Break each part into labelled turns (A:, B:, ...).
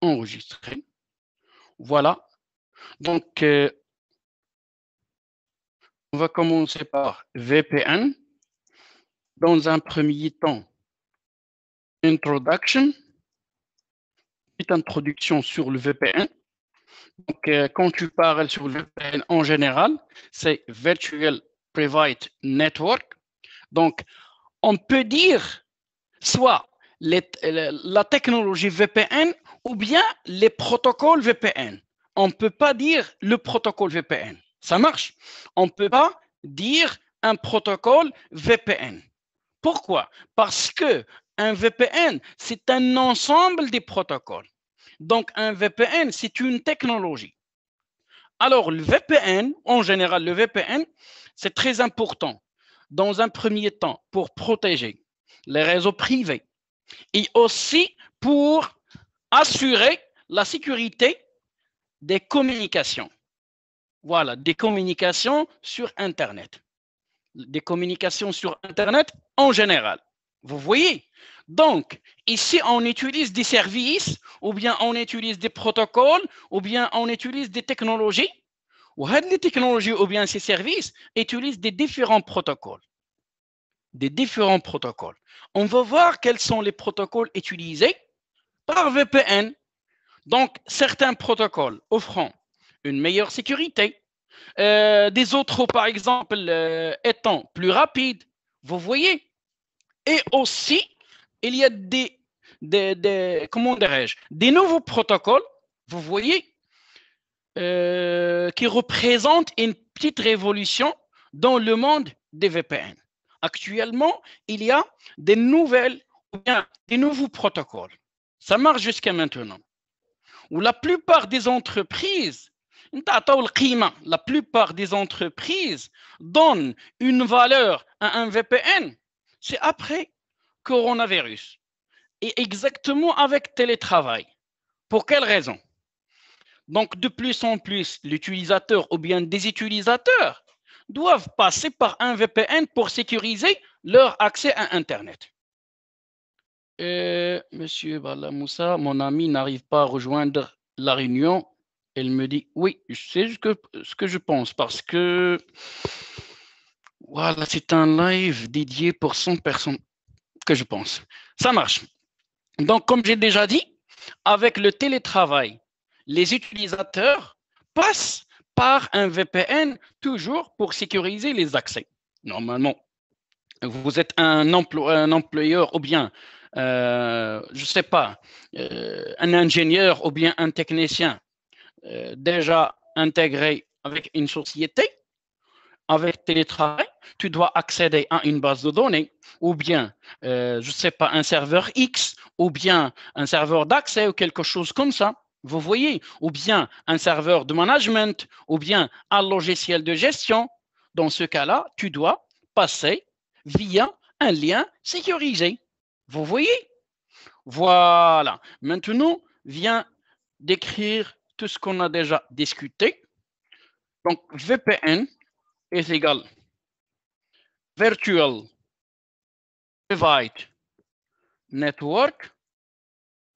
A: enregistré. Voilà. Donc, euh,
B: on va commencer par VPN. Dans un premier temps, introduction, petite introduction sur le VPN. Donc, euh, quand tu parles sur le VPN en général, c'est Virtual Private Network. Donc, on peut dire soit la technologie VPN ou bien les protocoles VPN. On ne peut pas dire le protocole VPN. Ça marche. On ne peut pas dire un protocole VPN. Pourquoi Parce que un VPN, c'est un ensemble des protocoles. Donc, un VPN, c'est une technologie. Alors, le VPN, en général, le VPN, c'est très important dans un premier temps pour protéger les réseaux privés et aussi pour assurer la sécurité des communications. Voilà, des communications sur Internet. Des communications sur Internet en général. Vous voyez Donc, ici, on utilise des services, ou bien on utilise des protocoles, ou bien on utilise des technologies. Ou les technologies, ou bien ces services, utilisent des différents protocoles. Des différents protocoles. On va voir quels sont les protocoles utilisés par VPN. Donc, certains protocoles offrant une meilleure sécurité, euh, des autres, par exemple, euh, étant plus rapides, vous voyez. Et aussi, il y a des, des nouveaux protocoles, vous voyez, euh, qui représentent une petite révolution dans le monde des VPN. Actuellement, il y a des nouvelles, bien des nouveaux protocoles. Ça marche jusqu'à maintenant. Où la plupart des entreprises, la plupart des entreprises donnent une valeur à un VPN. C'est après coronavirus. Et exactement avec télétravail. Pour quelle raison Donc, de plus en plus, l'utilisateur ou bien des utilisateurs doivent passer par un VPN pour sécuriser leur accès à Internet. Euh, monsieur Bala Moussa, mon ami n'arrive pas à rejoindre la réunion. Elle me dit Oui, c'est ce que, ce que je pense parce que voilà, c'est un live dédié pour 100 personnes que je pense. Ça marche. Donc, comme j'ai déjà dit, avec le télétravail, les utilisateurs passent par un VPN toujours pour sécuriser les accès. Normalement, vous êtes un, un employeur ou bien euh, je ne sais pas, euh, un ingénieur ou bien un technicien euh, déjà intégré avec une société, avec télétravail, tu dois accéder à une base de données ou bien, je ne sais pas, un serveur X ou bien un serveur d'accès ou quelque chose comme ça. Vous voyez, ou bien un serveur de management, ou bien un logiciel de gestion. Dans ce cas-là, tu dois passer via un lien sécurisé. Vous voyez Voilà. Maintenant, vient décrire tout ce qu'on a déjà discuté. Donc, VPN est égal Virtual Private Network.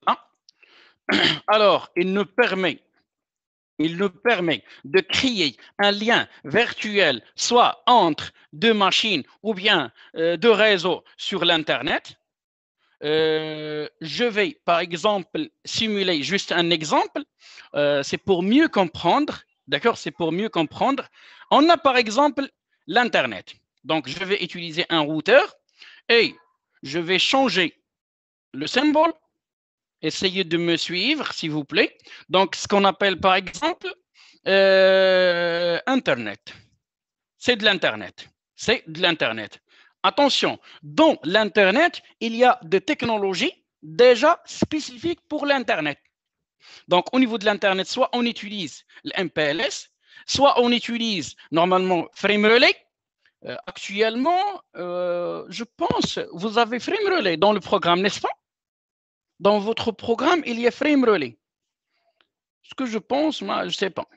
B: Ah. Alors, il nous permet il nous permet de créer un lien virtuel, soit entre deux machines ou bien euh, deux réseaux sur l'Internet. Euh, je vais, par exemple, simuler juste un exemple. Euh, c'est pour mieux comprendre. D'accord C'est pour mieux comprendre. On a, par exemple, l'Internet. Donc, je vais utiliser un routeur et je vais changer le symbole. Essayez de me suivre, s'il vous plaît. Donc, ce qu'on appelle, par exemple, euh, Internet. C'est de l'Internet. C'est de l'Internet. Attention, dans l'Internet, il y a des technologies déjà spécifiques pour l'Internet. Donc, au niveau de l'Internet, soit on utilise l'MPLS, soit on utilise normalement Frame Relay. Euh, actuellement, euh, je pense, vous avez Frame Relay dans le programme, n'est-ce pas Dans votre programme, il y a Frame Relay. Ce que je pense, moi, je ne sais pas.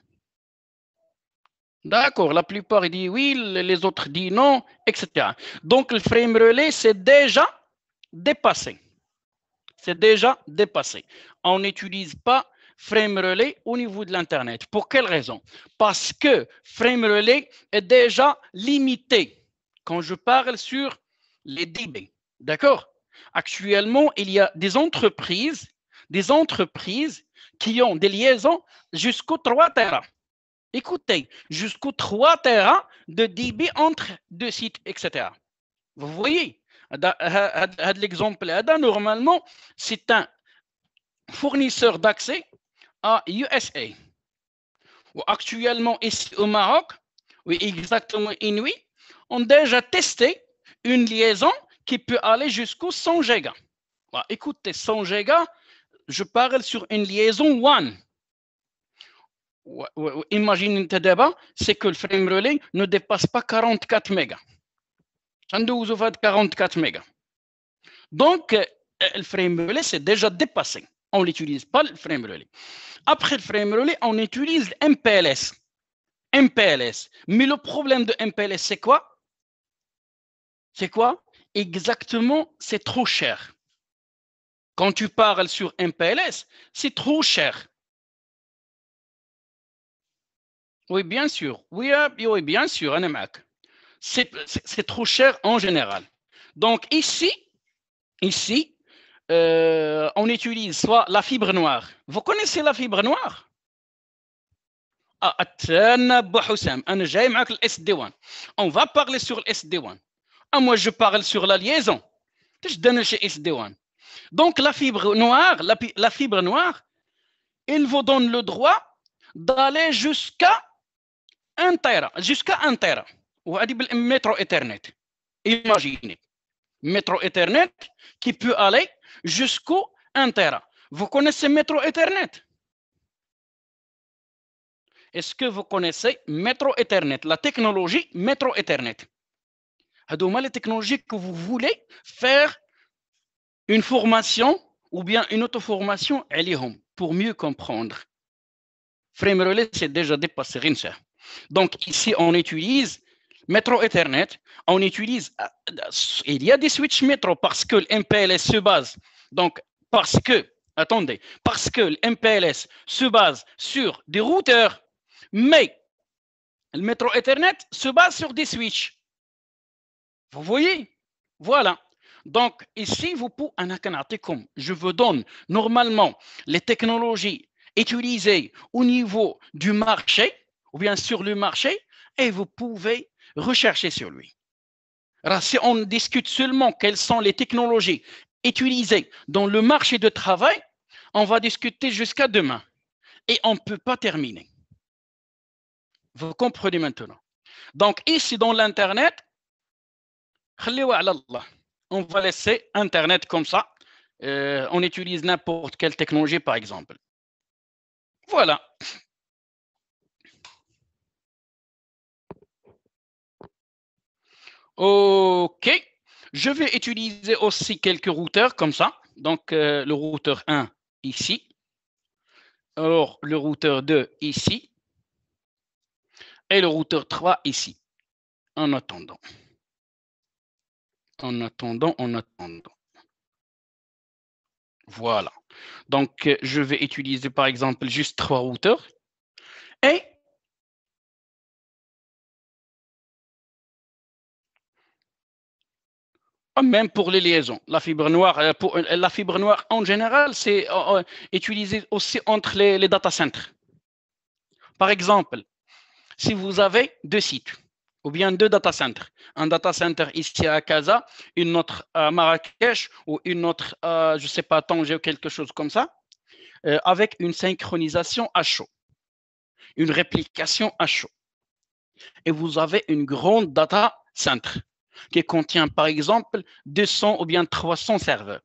B: D'accord, la plupart disent oui, les autres disent non, etc. Donc le frame relay, c'est déjà dépassé. C'est déjà dépassé. On n'utilise pas frame relay au niveau de l'Internet. Pour quelle raison Parce que frame relay est déjà limité quand je parle sur les DB. D'accord Actuellement, il y a des entreprises, des entreprises qui ont des liaisons jusqu'aux 3 terrains. Écoutez, jusqu'aux 3 terrains de dB entre deux sites, etc. Vous voyez, l'exemple là, normalement, c'est un fournisseur d'accès à USA. Actuellement, ici au Maroc, oui, exactement Inuit, ont déjà testé une liaison qui peut aller jusqu'au 100 Giga. Bah, écoutez, 100 Giga, je parle sur une liaison One. Imaginez imagine c'est que le frame relay ne dépasse pas 44 mégas. 44 mégas. Donc, euh, euh, le frame relay, c'est déjà dépassé. On n'utilise pas le frame relay. Après le frame relay, on utilise MPLS. MPLS. Mais le problème de MPLS, c'est quoi C'est quoi Exactement, c'est trop cher. Quand tu parles sur MPLS, c'est trop cher. Oui, bien sûr. Oui, ah, bien sûr, C'est trop cher en général. Donc ici, ici, euh, on utilise soit la fibre noire. Vous connaissez la fibre noire ah, on va parler sur le SD1. Ah, moi, je parle sur la liaison. Je donne chez SD1. Donc, la fibre noire, la, fibre noire, il vous donne le droit d'aller jusqu'à 1 jusqu'à جوسكا 1 تيرا وهذه métro-Ethernet. imaginez métro Ethernet qui peut aller jusqu'au 1 Vous connaissez métro Ethernet Est-ce que vous connaissez métro Ethernet, la technologie métro Ethernet Hadouma, les technologies que vous voulez faire une formation ou bien une auto-formation pour mieux comprendre. Frame Relay, c'est déjà dépassé, rien donc ici, on utilise Metro Ethernet, on utilise, euh, euh, il y a des switches Metro parce que le MPLS se base, donc parce que, attendez, parce que le MPLS se base sur des routeurs, mais le Metro Ethernet se base sur des switches. Vous voyez Voilà. Donc, ici, vous pouvez, je vous donne normalement les technologies utilisées au niveau du marché ou bien sur le marché et vous pouvez rechercher sur lui. si on discute seulement quelles sont les technologies utilisées dans le marché de travail, on va discuter jusqu'à demain et on ne peut pas terminer. Vous comprenez maintenant. Donc, ici dans l'Internet, on va laisser Internet comme ça. Euh, on utilise n'importe quelle technologie, par exemple. Voilà. OK. Je vais utiliser aussi quelques routeurs comme ça. Donc, euh, le routeur 1 ici. Alors, le routeur 2 ici. Et le routeur 3 ici. En attendant. En attendant, en
A: attendant. Voilà. Donc, euh, je vais utiliser par exemple juste trois routeurs. Et
B: Ah, même pour les liaisons. La fibre noire, euh, euh, la fibre noire en général, c'est euh, utilisé aussi entre les, data centers. Par exemple, si vous avez deux sites ou bien deux data centers, un data center ici à Casa, une autre à Marrakech ou une autre, je ne sais pas, ou quelque chose comme ça, avec une synchronisation à chaud, une réplication à chaud. Et vous avez une grande data center qui contient par exemple 200 ou bien 300 serveurs.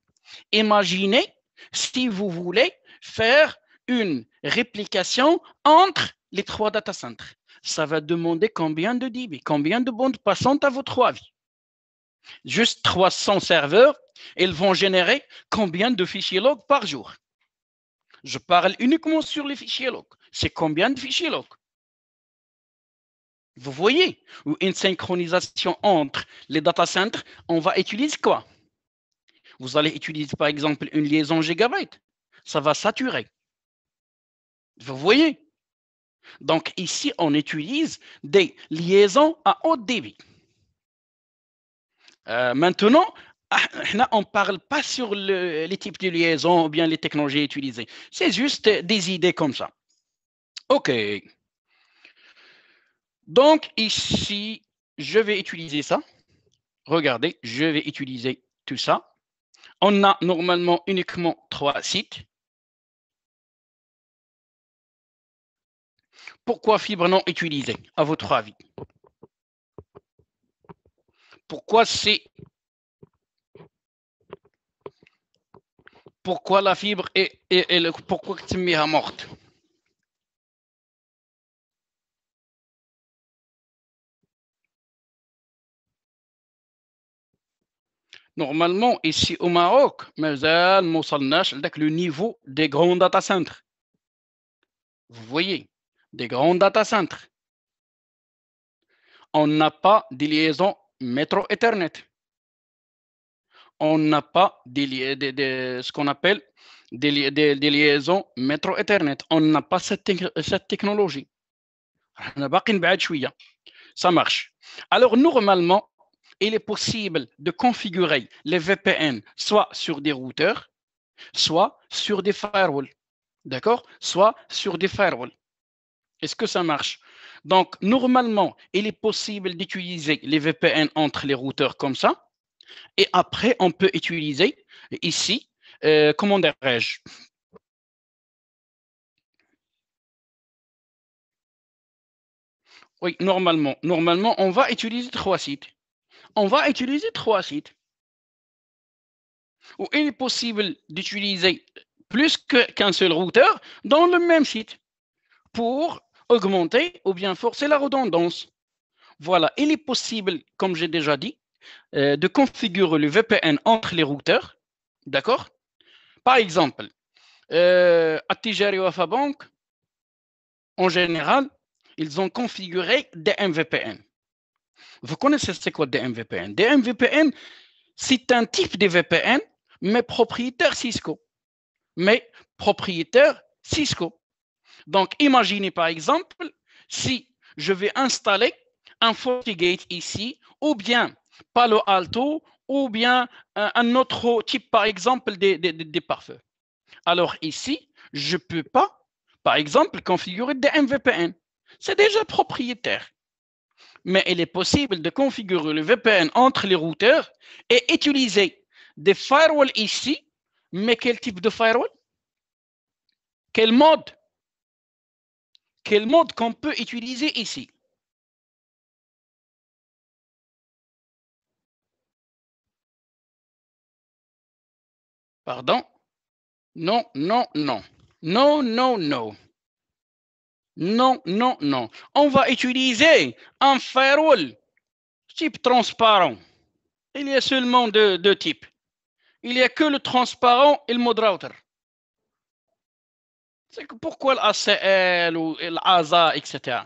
B: Imaginez si vous voulez faire une réplication entre les trois data centers. Ça va demander combien de DB, combien de bandes passantes à vos trois vies. Juste 300 serveurs, ils vont générer combien de fichiers log par jour. Je parle uniquement sur les fichiers log. C'est combien de fichiers log vous voyez Ou une synchronisation entre les data centers, on va utiliser quoi Vous allez utiliser par exemple une liaison gigabyte. Ça va saturer. Vous voyez Donc ici, on utilise des liaisons à haut débit. Euh, maintenant, ah, on ne parle pas sur les types de liaisons ou bien les technologies utilisées. C'est juste des idées comme ça. OK. Donc ici, je vais utiliser ça. Regardez, je vais utiliser tout ça. On a normalement uniquement trois sites.
A: Pourquoi fibre non utilisée, à votre avis
B: Pourquoi c'est... Pourquoi la fibre est, Pourquoi est pourquoi
A: est morte Normalement,
B: ici au Maroc, le niveau des grands data centres, Vous voyez, des grands data centres, On n'a pas de liaisons métro Ethernet. On n'a pas de, ce qu'on appelle des, liaisons métro Ethernet. On n'a pas cette, cette technologie. Ça marche. Alors, normalement, il est possible de configurer les VPN soit sur des routeurs, soit sur des firewalls. D'accord Soit sur des firewalls. Est-ce que ça marche Donc, normalement, il est possible d'utiliser les VPN entre les routeurs comme ça. Et après, on peut utiliser ici, euh, comment dirais-je
A: Oui, normalement.
B: Normalement, on va utiliser trois sites on va utiliser trois sites. Ou il est possible d'utiliser plus qu'un seul routeur dans le même site pour augmenter ou bien forcer la redondance. Voilà, il est possible, comme j'ai déjà dit, euh, de configurer le VPN entre les routeurs. D'accord Par exemple, euh, à Tigerio en général, ils ont configuré des MVPN. Vous connaissez ce quoi des MVPN Des MVPN, c'est un type de VPN, mais propriétaire Cisco. Mais propriétaire Cisco. Donc, imaginez par exemple si je vais installer un FortiGate ici, ou bien Palo Alto, ou bien euh, un autre type, par exemple, des, des, pare Alors ici, je ne peux pas, par exemple, configurer des MVPN. C'est déjà propriétaire mais il est possible de configurer le VPN entre les routeurs et utiliser des firewalls ici, mais quel type de firewall Quel mode Quel mode qu'on peut utiliser ici
A: Pardon Non, non, non. Non, non,
B: non. Non, non, non. On va utiliser un firewall type transparent. Il y a seulement deux, types. Il n'y a que le transparent et le mode router. C'est pourquoi l'ACL ou l'ASA, etc.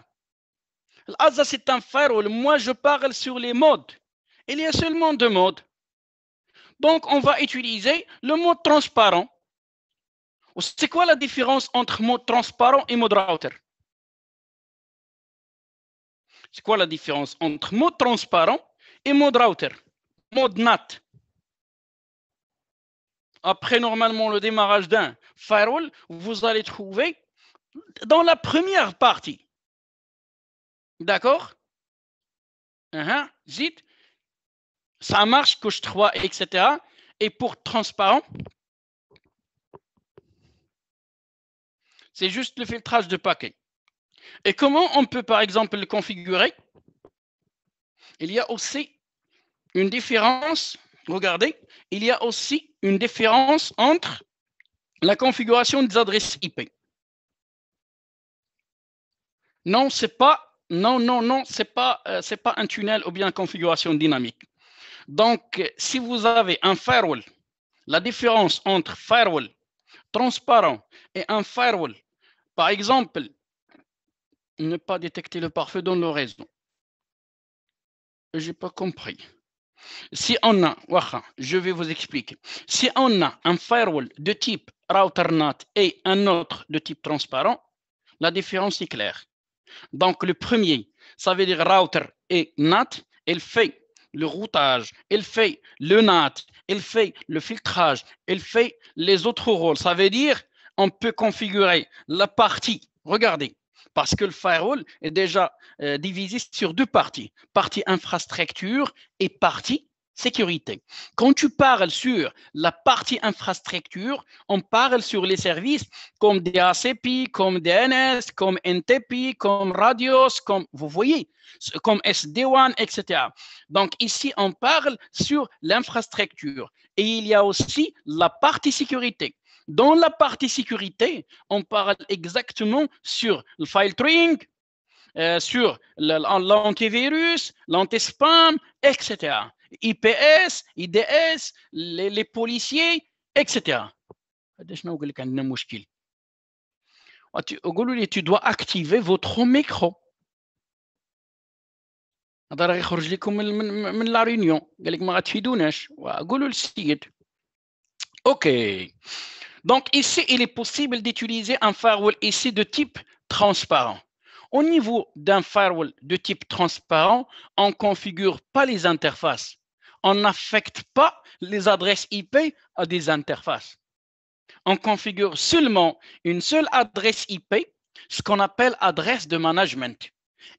B: L'ASA, c'est un firewall. Moi, je parle sur les modes. Il y a seulement deux modes. Donc, on va utiliser le mode transparent. C'est quoi la différence entre mode transparent et mode router c'est quoi la différence entre mode transparent et mode router Mode NAT. Après, normalement, le démarrage d'un firewall, vous allez trouver dans la première partie. D'accord
A: uh-huh. Zit, ça marche, couche 3, etc.
B: Et pour transparent, c'est juste le filtrage de paquets. Et comment on peut, par exemple, le configurer Il y a aussi une différence, regardez, il y a aussi une différence entre la configuration des adresses IP. Non, c'est pas non, non, non, c'est pas, euh, c'est pas, un tunnel ou bien configuration dynamique. Donc, si vous avez un firewall, la différence entre firewall transparent et un firewall, par exemple, ne pas détecter le parfait dans l'oraison. Je n'ai pas compris. Si on a, je vais vous expliquer. Si on a un firewall de type router NAT et un autre de type transparent, la différence est claire. Donc le premier, ça veut dire router et NAT, elle fait le routage, elle fait le NAT, elle fait le filtrage, elle fait les autres rôles. Ça veut dire on peut configurer la partie. Regardez, parce que le firewall est déjà euh, divisé sur deux parties, partie infrastructure et partie sécurité. Quand tu parles sur la partie infrastructure, on parle sur les services comme DHCP, comme DNS, comme NTP, comme Radios, comme vous voyez, comme SD1, etc. Donc ici, on parle sur l'infrastructure et il y a aussi la partie sécurité. Dans la partie sécurité, on parle exactement sur le file euh, sur l'antivirus, l'antispam, etc. IPS, IDS, les policiers, etc. Je ne pas si vous avez vu le cas. Vous avez vu le cas. Vous avez vu le cas. Vous avez vu le cas. Vous avez vu le cas. Vous avez vu le Vous avez vu le cas. Vous avez vu le Ok. Donc ici, il est possible d'utiliser un firewall ici de type transparent. Au niveau d'un firewall de type transparent, on ne configure pas les interfaces. On n'affecte pas les adresses IP à des interfaces. On configure seulement une seule adresse IP, ce qu'on appelle adresse de management.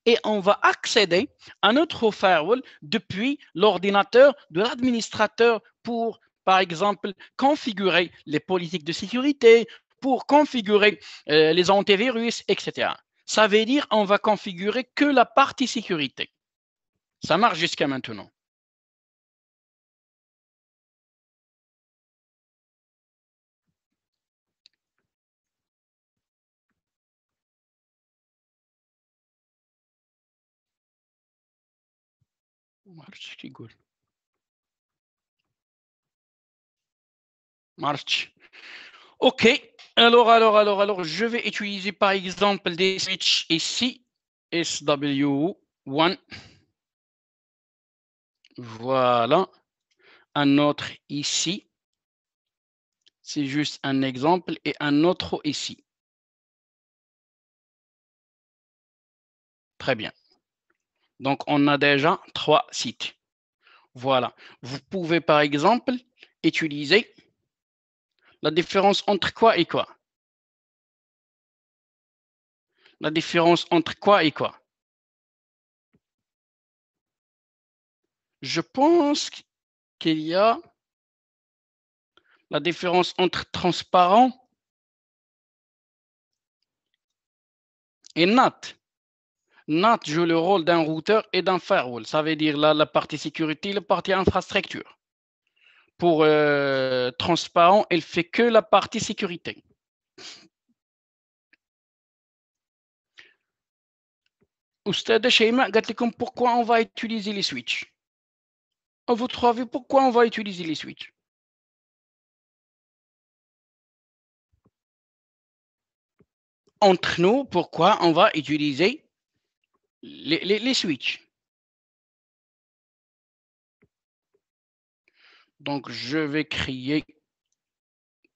B: Et on va accéder à notre firewall depuis l'ordinateur de l'administrateur pour par exemple, configurer les politiques de sécurité, pour configurer euh, les antivirus, etc. Ça veut dire on va configurer que la partie sécurité. Ça marche jusqu'à maintenant. Marche, March. Ok. Alors, alors, alors, alors, je vais utiliser par exemple des switches ici. SW1. Voilà. Un autre ici. C'est juste un exemple et un autre ici.
A: Très bien. Donc,
B: on a déjà trois sites. Voilà. Vous pouvez, par exemple, utiliser la différence entre quoi et quoi
A: La différence entre quoi et quoi Je pense qu'il y a la différence entre transparent
B: et NAT. NAT joue le rôle d'un routeur et d'un firewall. Ça veut dire la, la partie sécurité, la partie infrastructure pour euh, transparent, elle fait que la partie sécurité. Oustada Shaima,
A: pourquoi on va utiliser les switches Vous trouvez pourquoi on va utiliser les switches Entre nous, pourquoi on va utiliser les, les, les switches Donc, je vais créer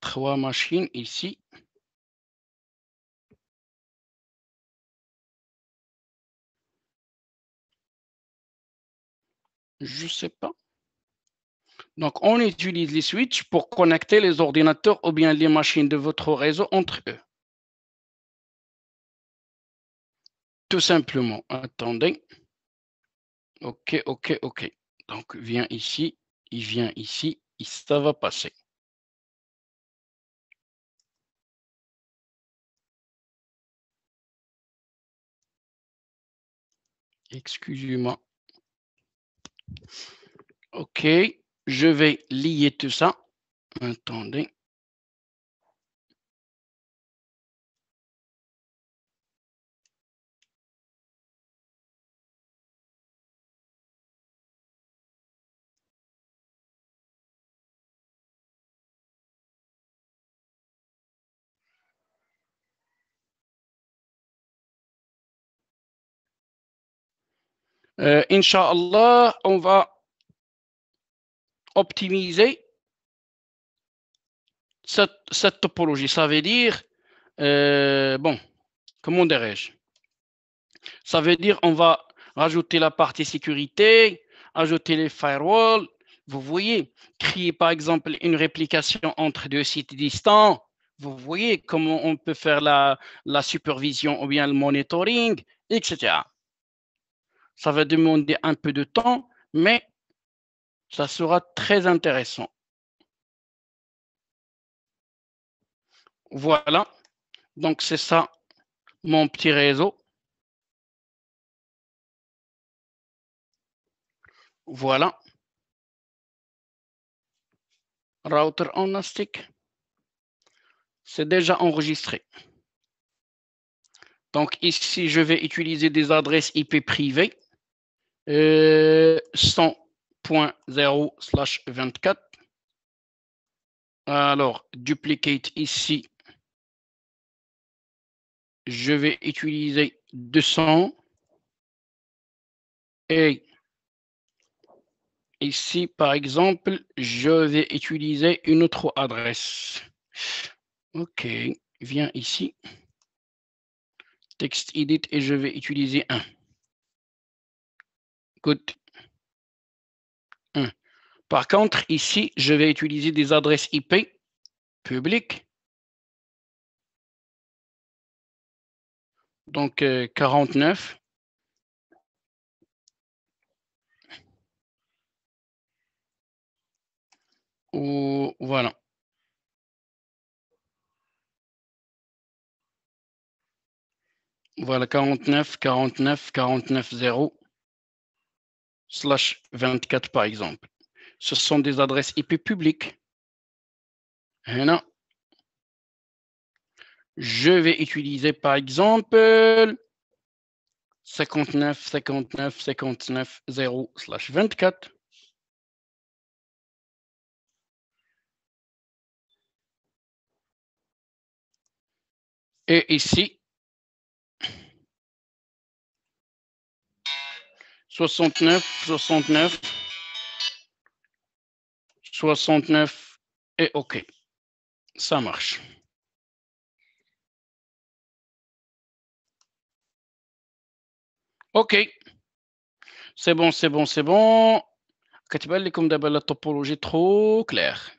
A: trois machines ici.
B: Je ne sais pas. Donc, on utilise les switches pour connecter les ordinateurs ou bien les machines de votre réseau entre eux. Tout simplement. Attendez.
A: OK, OK, OK. Donc, viens ici il vient ici ça va passer. Excusez-moi. OK, je vais lier tout ça. Attendez.
B: Euh, on va optimiser cette, topologie. Ça veut dire, euh, bon, comment dirais-je Ça veut dire on va rajouter la partie sécurité, ajouter les firewalls. Vous voyez, créer par exemple une réplication entre deux sites distants. Vous voyez comment on peut faire la, la supervision ou bien le monitoring, etc. Ça va demander un peu de temps, mais ça sera très intéressant.
A: Voilà. Donc, c'est ça, mon petit réseau. Voilà.
B: Router en stick. C'est déjà enregistré. Donc, ici, je vais utiliser des adresses IP privées. 100.0 euh, 24.
A: Alors, duplicate ici. Je vais utiliser 200.
B: Et ici, par exemple, je vais utiliser une autre adresse. OK, viens ici. Text edit et je vais utiliser 1.
A: Hum. Par contre, ici, je vais utiliser des adresses IP publiques. Donc, 49. Euh, Ou, voilà.
B: Voilà, 49, 49, 49, 0 slash 24 par exemple. Ce sont des adresses IP publiques. Hein, Je vais utiliser par exemple 59 59 59 0 slash 24.
A: Et ici, 69, 69, 69 et OK. Ça marche.
B: OK. C'est bon, c'est bon, c'est bon. كتبان comme d'abord la topologie trop claire.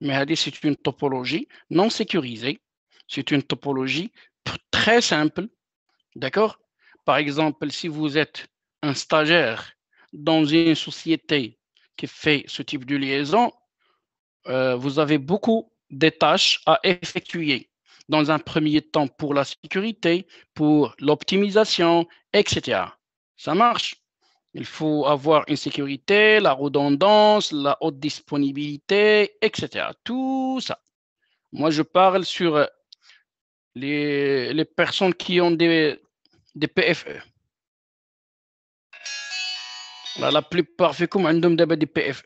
B: Mais c'est une topologie non sécurisée. C'est une topologie très simple. D'accord Par exemple, si vous êtes stagiaire dans une société qui fait ce type de liaison, euh, vous avez beaucoup de tâches à effectuer dans un premier temps pour la sécurité, pour l'optimisation, etc. Ça marche. Il faut avoir une sécurité, la redondance, la haute disponibilité, etc. Tout ça. Moi, je parle sur euh, les, personnes qui ont des, des PFE. Bah, la plupart fait comme un des PFE.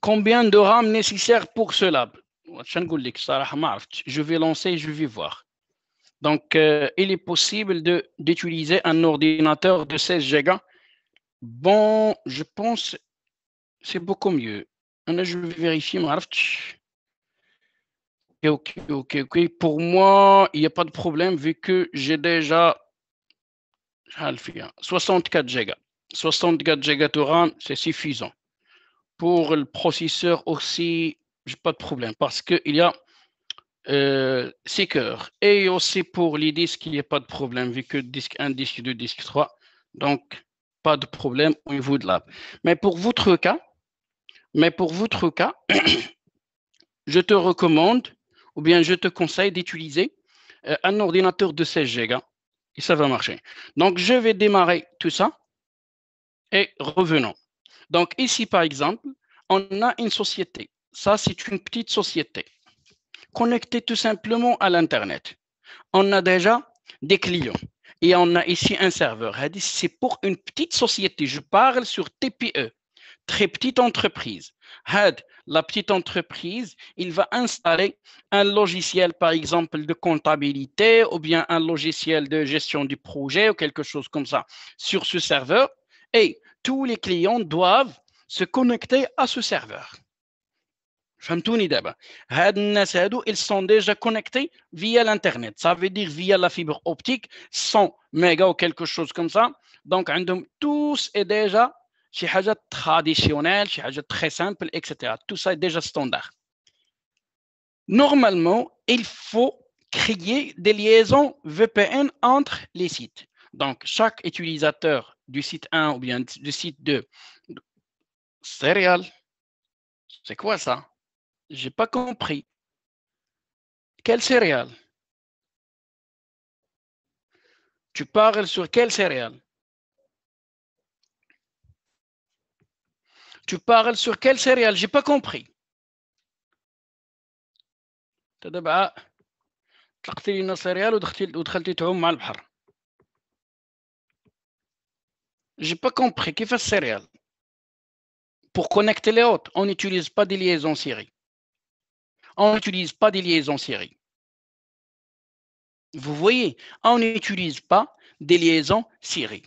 B: combien de RAM nécessaire pour cela Je vais lancer, je vais voir. Donc, euh, il est possible d'utiliser un ordinateur de 16 Go. Bon, je pense c'est beaucoup mieux. Je vais vérifier. Ok, ok, ok. Pour moi, il n'y a pas de problème vu que j'ai déjà 64 Go. 64 Go RAM, c'est suffisant. Pour le processeur aussi, j'ai pas de problème parce qu'il y a euh, 6 cœurs. Et aussi pour les disques, il n'y a pas de problème vu que disque 1, disque 2, disque 3. Donc, pas de problème au niveau de l'app. Mais pour votre cas, mais pour votre cas, je te recommande ou bien je te conseille d'utiliser euh, un ordinateur de 16 Go et ça va marcher. Donc, je vais démarrer tout ça et revenons. Donc ici, par exemple, on a une société. Ça, c'est une petite société connectée tout simplement à l'Internet. On a déjà des clients et on a ici un serveur. C'est pour une petite société. Je parle sur TPE, très petite entreprise. La petite entreprise, il va installer un logiciel, par exemple, de comptabilité ou bien un logiciel de gestion du projet ou quelque chose comme ça sur ce serveur et tous les clients doivent se connecter à ce serveur. Ils sont déjà connectés via l'Internet. Ça veut dire via la fibre optique, 100 mégas ou quelque chose comme ça. Donc, tous est déjà chez traditionnel, chez très simple, etc. Tout ça est déjà standard. Normalement, il faut créer des liaisons VPN entre les sites. Donc, chaque utilisateur du site 1 ou bien du site 2. Céréales, c'est quoi ça J'ai pas compris. Quel céréales
A: Tu parles sur quelle céréales Tu parles sur quelle céréale n'ai pas compris.
B: Je n'ai pas compris. Qu'est-ce que Pour connecter les autres, on n'utilise pas des liaisons série. On n'utilise pas des liaisons série. Vous voyez, on n'utilise pas des liaisons série.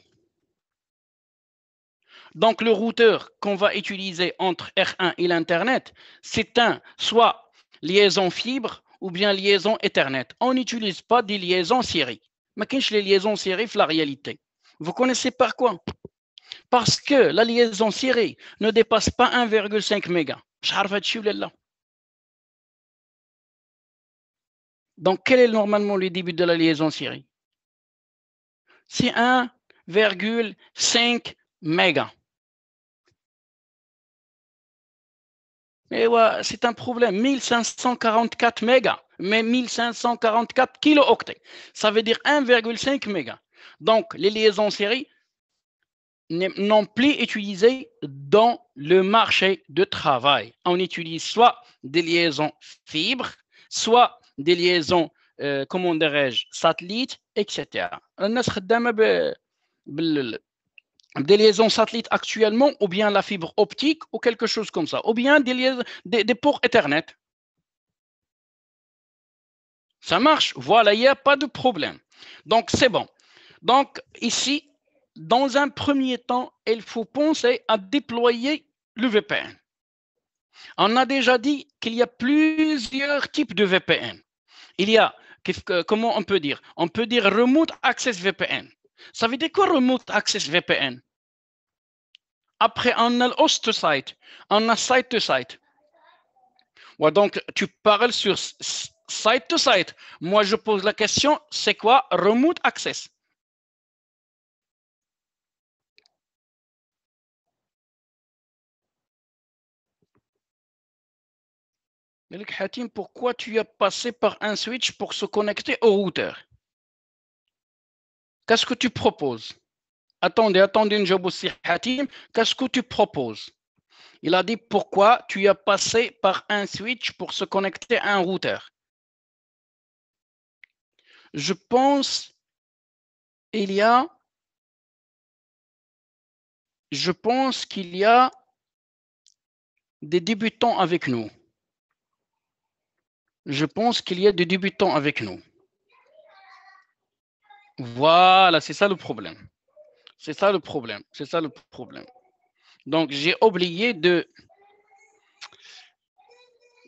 B: Donc le routeur qu'on va utiliser entre R1 et l'Internet, c'est un soit liaison fibre ou bien liaison Ethernet. On n'utilise pas des liaisons série. Mais qu'est-ce que les liaisons font la réalité Vous connaissez par quoi parce que la liaison série ne dépasse pas 1,5 méga.
A: Donc, quel est normalement le début de la liaison série C'est 1,5 méga.
B: Eh c'est un problème. 1544 mégas, mais 1544 kilooctets. Ça veut dire 1,5 mégas. Donc, les liaisons série non plus utilisé dans le marché de travail. On utilise soit des liaisons fibres, soit des liaisons, euh, comment dirais-je, satellites, etc. Euh, des liaisons satellites actuellement, ou bien la fibre optique, ou quelque chose comme ça, ou bien des, liaisons, des, des ports Ethernet. Ça marche, voilà, il n'y a pas de problème. Donc, c'est bon. Donc, ici, dans un premier temps, il faut penser à déployer le VPN. On a déjà dit qu'il y a plusieurs types de VPN. Il y a, comment on peut dire On peut dire Remote Access VPN. Ça veut dire quoi Remote Access VPN Après, on a host-to-site, on a site-to-site. donc, tu parles sur site-to-site. Moi, je pose la question, c'est quoi Remote Access
A: Hatim, pourquoi tu as passé par un switch pour se
B: connecter au routeur Qu'est-ce que tu proposes Attendez, attendez une job Hatim. Qu'est-ce que tu proposes Il a dit pourquoi tu as passé par un switch pour se connecter à un routeur.
A: Je pense il y a je pense qu'il y a des
B: débutants avec nous. Je pense qu'il y a des débutants avec nous. Voilà, c'est ça le problème. C'est ça le problème. C'est ça le problème. Donc, j'ai oublié de,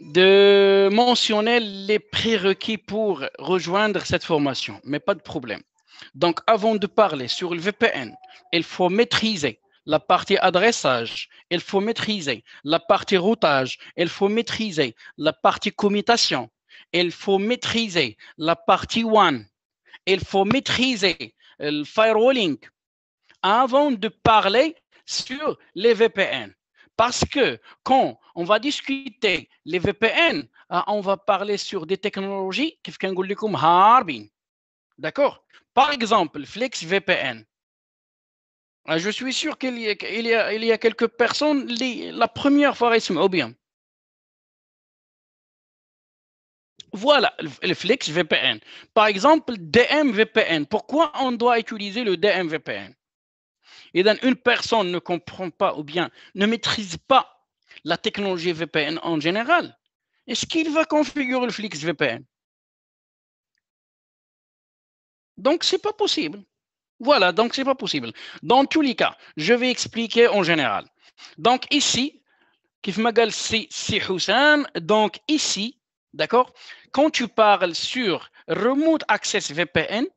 B: de mentionner les prérequis pour rejoindre cette formation, mais pas de problème. Donc, avant de parler sur le VPN, il faut maîtriser la partie adressage, il faut maîtriser. La partie routage, il faut maîtriser. La partie commutation, il faut maîtriser. La partie one, il faut maîtriser. Le firewalling avant de parler sur les VPN. Parce que quand on va discuter les VPN, ah, on va parler sur des technologies qui sont comme Harbin. Ah, D'accord Par exemple, FlexVPN. Ah, je suis sûr qu'il y, a quelques personnes, la première fois, ils bien.
A: Voilà le Flex VPN.
B: Par exemple, DMVPN. Pourquoi on doit utiliser le DMVPN Et donc, une personne ne comprend pas ou bien ne maîtrise pas la technologie VPN en général. Est-ce qu'il va configurer le Flex VPN Donc, ce n'est pas possible. Voilà, donc ce n'est pas possible. Dans tous les cas, je vais expliquer en général. Donc ici, Kif Magal, si, Houssam. Donc ici, d'accord, quand tu parles sur Remote Access VPN,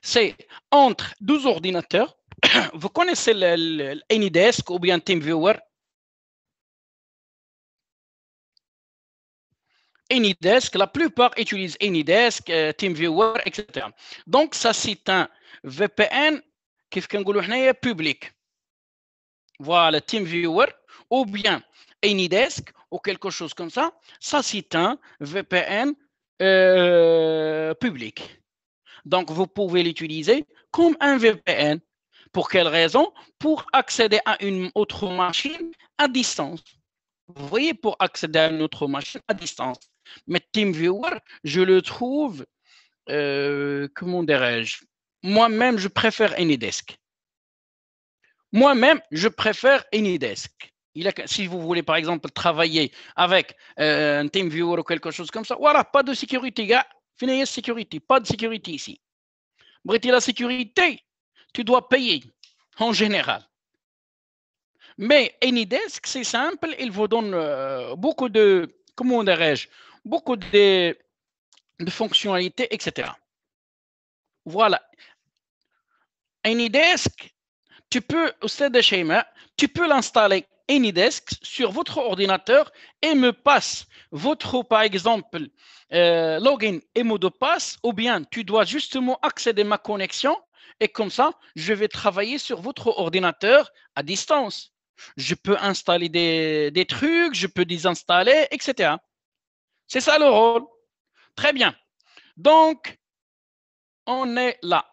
B: c'est entre deux ordinateurs. Vous connaissez l'AnyDesk ou bien TeamViewer AnyDesk, la plupart utilisent AnyDesk, euh, TeamViewer, etc. Donc, ça, c'est un VPN, qui est public. Voilà, حنايا بوبليك فوالا تيم ou ou بيان اني ديسك ça, كيلكو شوز ça ça euh, public. Donc, vous pouvez l'utiliser comme un VPN. Pour quelle raison Pour accéder à une autre machine à distance. Vous voyez, pour accéder à une autre machine à distance. Mais TeamViewer, je le trouve, euh, comment dirais-je moi-même, je préfère Anydesk. Moi-même, je préfère Anydesk. si vous voulez, par exemple, travailler avec euh, un TeamViewer ou quelque chose comme ça, voilà, pas de sécurité, gars. sécurité, pas de sécurité ici. Bref, la sécurité, tu dois payer en général. Mais Anydesk, c'est simple, il vous donne euh, beaucoup de, comment dirais-je, beaucoup de, de fonctionnalités, etc. Voilà. AnyDesk, tu peux, tu peux l'installer AnyDesk sur votre ordinateur et me passe votre, par exemple, euh, login et mot de passe, ou bien tu dois justement accéder à ma connexion et comme ça, je vais travailler sur votre ordinateur à distance. Je peux installer des, des trucs, je peux désinstaller, etc. C'est ça le rôle. Très bien. Donc, on est là.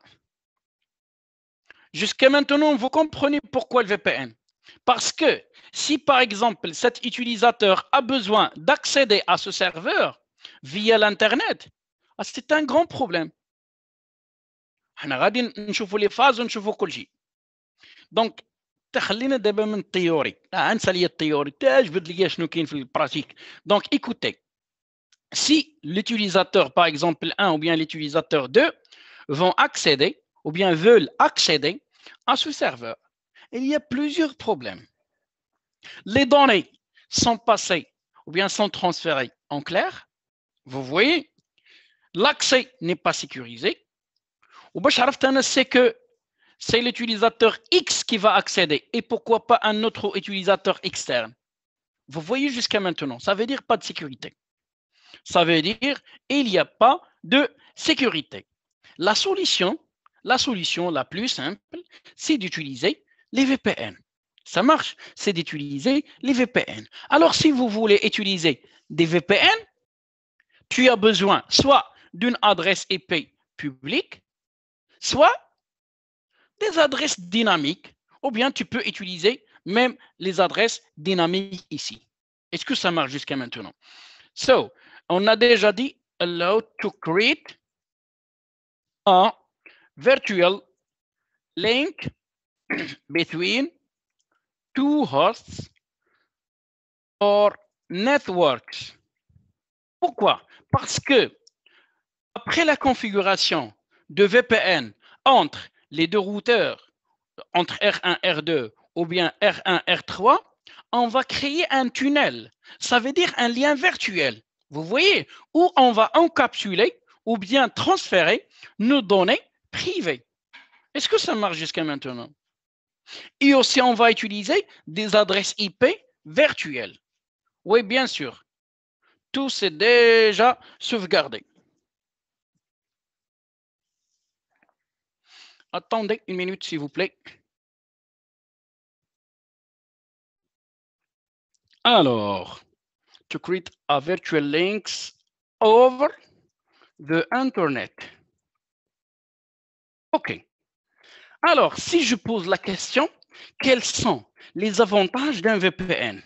B: Jusqu'à maintenant, vous comprenez pourquoi le VPN. Parce que si par exemple cet utilisateur a besoin d'accéder à ce serveur via l'Internet, ah, c'est un grand problème. les phases, Donc, دابا من التيوري la التيوري جبد ليا شنو كاين في البراتيك Donc, écoutez si l'utilisateur par exemple 1 ou bien l'utilisateur 2 vont accéder ou bien veulent accéder à ce serveur, il y a plusieurs problèmes. Les données sont passées ou bien sont transférées en clair. Vous voyez, l'accès n'est pas sécurisé. Ou c'est que c'est l'utilisateur X qui va accéder et pourquoi pas un autre utilisateur externe. Vous voyez jusqu'à maintenant, ça veut dire pas de sécurité. Ça veut dire il n'y a pas de sécurité. La solution, la solution la plus simple, c'est d'utiliser les VPN. Ça marche, c'est d'utiliser les VPN. Alors, si vous voulez utiliser des VPN, tu as besoin soit d'une adresse IP publique, soit des adresses dynamiques, ou bien tu peux utiliser même les adresses dynamiques ici. Est-ce que ça marche jusqu'à maintenant? So, on a déjà dit allow to create virtual link between two hosts or networks. Pourquoi Parce que après la configuration de VPN entre les deux routeurs, entre R1, R2 ou bien R1, R3, on va créer un tunnel. Ça veut dire un lien virtuel. Vous voyez, où on va encapsuler ou bien transférer nos données Privé. Est-ce que ça marche jusqu'à maintenant Et aussi, on va utiliser des adresses IP virtuelles. Oui, bien sûr. Tout c'est déjà sauvegardé. Attendez une minute, s'il vous plaît.
A: Alors,
B: to create a virtual links over the internet. OK. Alors, si je pose la question, quels sont les avantages d'un VPN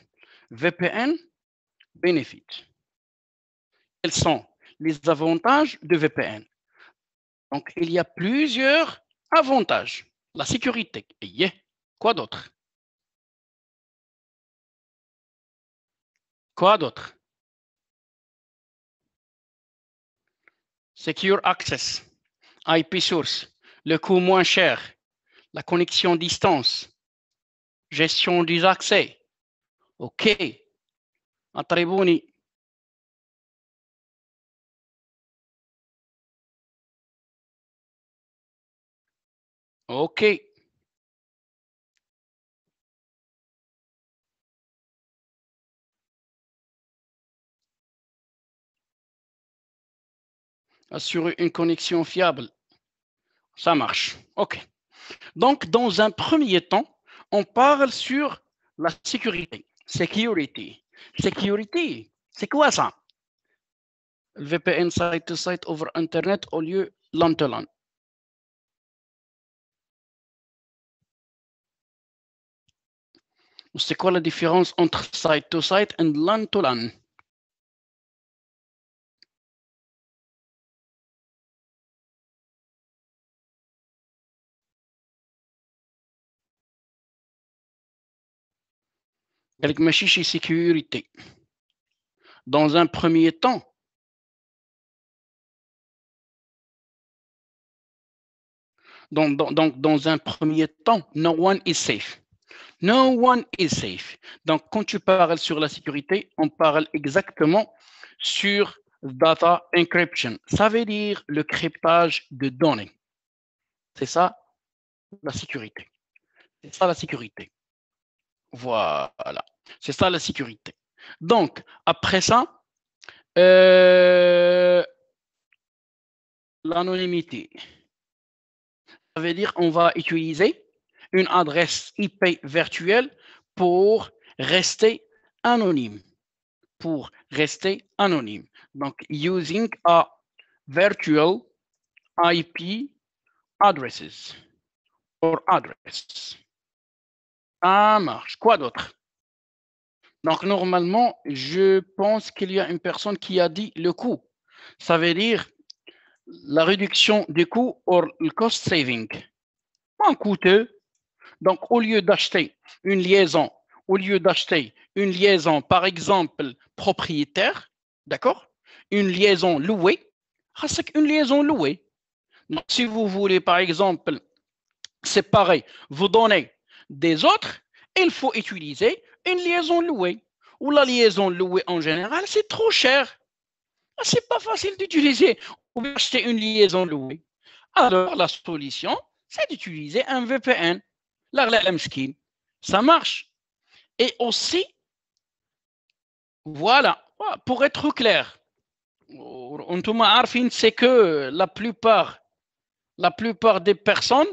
B: VPN, bénéfice. Quels sont les avantages de VPN Donc, il y a plusieurs avantages. La sécurité, yeah. quoi d'autre Quoi d'autre Secure Access, IP Source, le coût moins cher, la connexion distance, gestion des accès. OK.
A: bonnes. OK. Assurer une
B: connexion fiable. Ça marche. OK. Donc, dans un premier temps, on parle sur la sécurité. Security. Security, c'est quoi ça? VPN site-to-site over Internet
A: au lieu LAN-to-LAN. C'est quoi la différence entre site-to-site et LAN-to-LAN? ma chiche et sécurité. Dans un premier temps,
B: donc dans, dans un premier temps, no one is safe. No one is safe. Donc, quand tu parles sur la sécurité, on parle exactement sur data encryption. Ça veut dire le cryptage de données. C'est ça la sécurité. C'est ça la sécurité. Voilà. C'est ça la sécurité. Donc, après ça, euh, l'anonymité. Ça veut dire qu'on va utiliser une adresse IP virtuelle pour rester anonyme. Pour rester anonyme. Donc, using a virtual IP addresses or address marche. Quoi d'autre Donc, normalement, je pense qu'il y a une personne qui a dit le coût. Ça veut dire la réduction des coûts ou le cost saving. Moins coûteux. Donc, au lieu d'acheter une liaison, au lieu d'acheter une liaison, par exemple, propriétaire, d'accord Une liaison louée, c'est une liaison louée. Donc, si vous voulez, par exemple, séparer, vous donnez des autres, il faut utiliser une liaison louée. Ou la liaison louée en général, c'est trop cher. Ah, c'est pas facile d'utiliser ou d'acheter une liaison louée. Alors, la solution, c'est d'utiliser un VPN. Ça marche. Et aussi, voilà, ah, pour être clair, c'est que la plupart, la plupart des personnes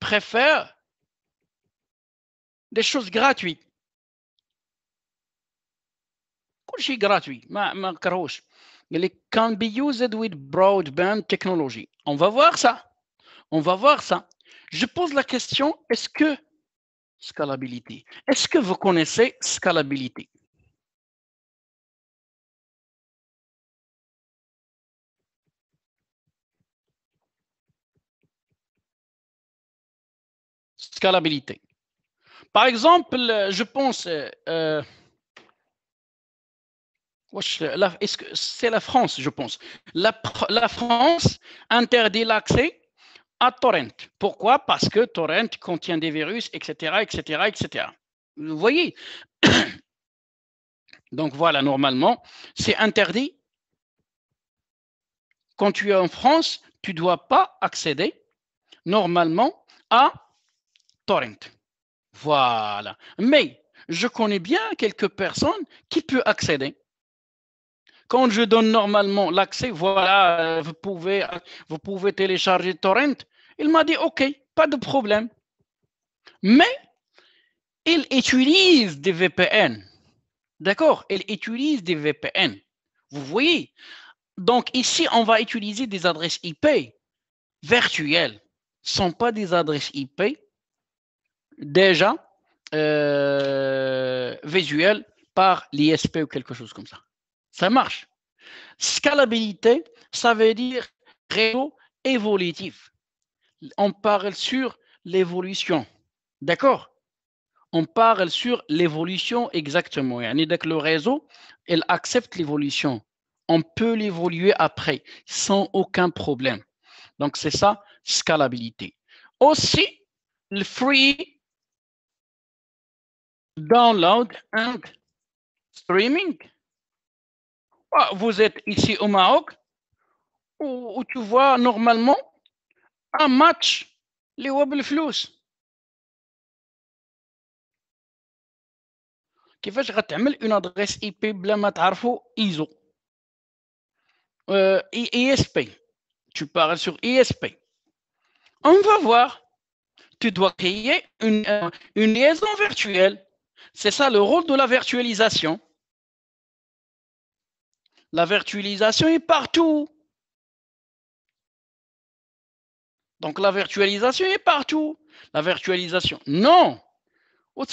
B: préfèrent des choses gratuites كل شيء gratuit ma ما نكرهوش can be used with broadband technology on va voir ça on va voir ça je pose la question est-ce que scalabilité est-ce que vous connaissez scalabilité
A: scalabilité
B: par exemple, euh, je pense, euh, euh, c'est la France, je pense. La, France interdit l'accès à Torrent. Pourquoi Parce que Torrent contient des virus, etc., etc., etc. Vous voyez Donc voilà, normalement, c'est interdit. Quand tu es en France, tu ne dois pas accéder normalement à Torrent. Voilà. Mais je connais bien quelques personnes qui peuvent accéder. Quand je donne normalement l'accès, voilà, vous pouvez, vous pouvez télécharger Torrent. Il m'a dit, OK, pas de problème. Mais il utilise des VPN. D'accord Il utilise des VPN. Vous voyez Donc ici, on va utiliser des adresses IP virtuelles. Ce ne sont pas des adresses IP déjà euh, visuel par l'ISP ou quelque chose comme ça. Ça marche. Scalabilité, ça veut dire réseau évolutif. On parle sur l'évolution. D'accord On parle sur l'évolution exactement. Et dès que le réseau, il accepte l'évolution. On peut l'évoluer après sans aucun problème. Donc c'est ça, scalabilité. Aussi, le free Download and streaming.
A: Ah, vous êtes ici au Maroc où, tu vois normalement un match les Wobble Qui كيفاش غتعمل اون une une IP بلا ما
B: ISO tu parles sur ISP on va voir tu dois créer une euh, liaison virtuelle c'est ça le rôle de la virtualisation.
A: La virtualisation est partout.
B: Donc la virtualisation est partout. La virtualisation. Non.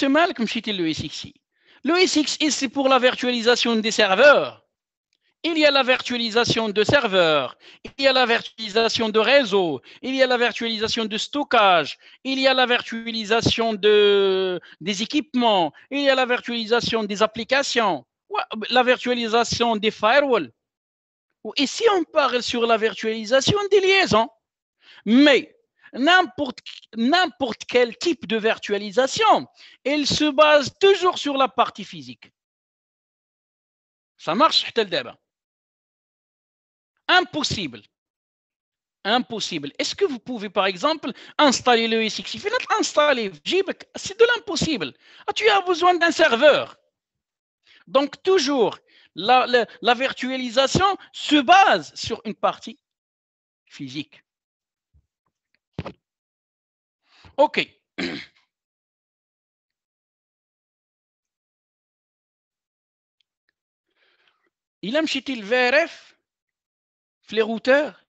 B: mal comme le SXI. Le SXI, c'est pour la virtualisation des serveurs il y a la virtualisation de serveurs, il y a la virtualisation de réseaux, il y a la virtualisation de stockage, il y a la virtualisation de, des équipements, il y a la virtualisation des applications, la virtualisation des firewalls. Et si on parle sur la virtualisation des liaisons, mais n'importe quel type de virtualisation, elle se base toujours sur la partie physique. Ça marche, tel débat. Impossible. Impossible. Est-ce que vous pouvez, par exemple, installer le SX? Finalement, Installer c'est de l'impossible. Ah, tu as besoin d'un serveur. Donc, toujours, la, virtualisation se base sur une partie physique. OK. Il a VRF les routeurs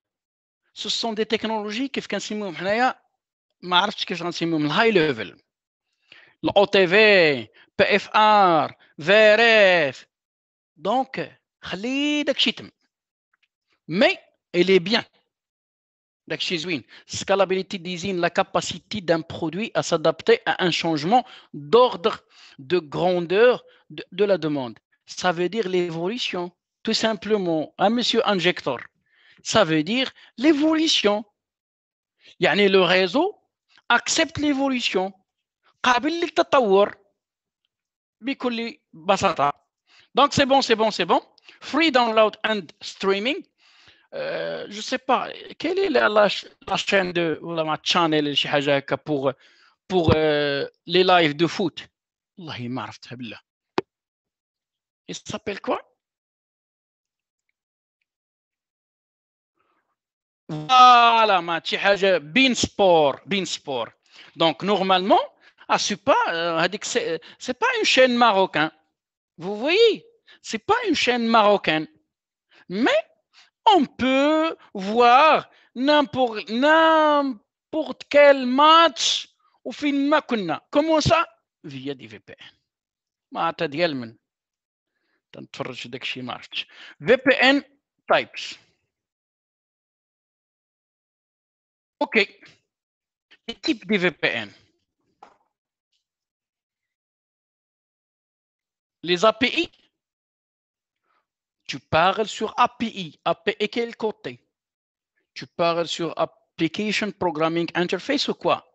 B: ce sont des technologies qui كيف the حنايا ما عرفتش كيفاش غنسميهم الهاي ليفل L'OTV, PFR, VRF. Donc, il ار scalability design, la capacité d'un produit à s'adapter à un changement d'ordre de grandeur de, de la demande ça veut dire l'évolution tout simplement un hein, monsieur injecteur ça veut dire l'évolution. يعني le réseau accepte l'évolution. Donc c'est bon, c'est bon, c'est bon. Free download and streaming. Je euh, je sais pas, quelle est la, chaîne de channel pour pour euh, les lives de foot. Il s'appelle quoi
A: Voilà,
B: la حاجه bin sport. bin sport donc normalement à ah, pas euh, c'est pas une chaîne marocaine vous voyez c'est pas une chaîne marocaine mais on peut voir n'importe quel match au film كنا comment ça via des VPN VPN types
A: OK. Les types de VPN. Les API.
B: Tu parles sur API. API, quel côté Tu parles sur Application Programming Interface ou quoi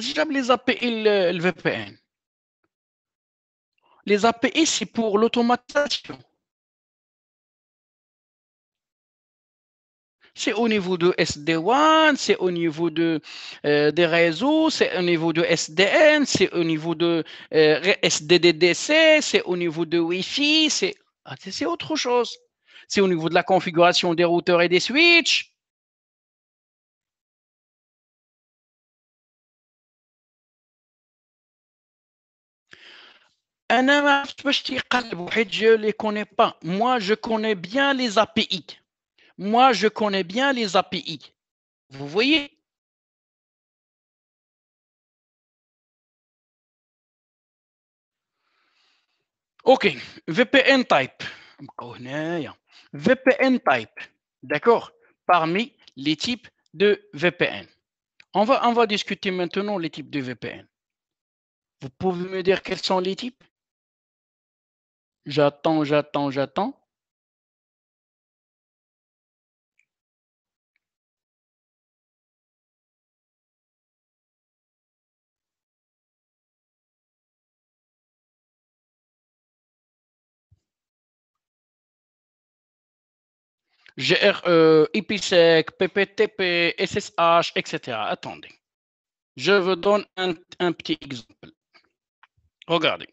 A: j'aime les API le VPN. Les API, c'est pour l'automatisation.
B: C'est au niveau de SD1, c'est au niveau de, euh, des réseaux, c'est au niveau de SDN, c'est au niveau de euh, SDDDC, c'est au niveau de Wi-Fi, ah, c'est autre chose. C'est au niveau de la configuration des routeurs et des switches. je ne les connais pas. Moi, je connais bien les API. Moi, je connais bien les API. Vous voyez OK, VPN type. VPN type, d'accord, parmi les types de VPN. On va, on va discuter maintenant les types de VPN. Vous pouvez me dire quels sont les types J'attends, j'attends, j'attends. GRE, IPsec, PPTP, SSH, etc. Attendez. Je vous donne un, petit exemple. Regardez.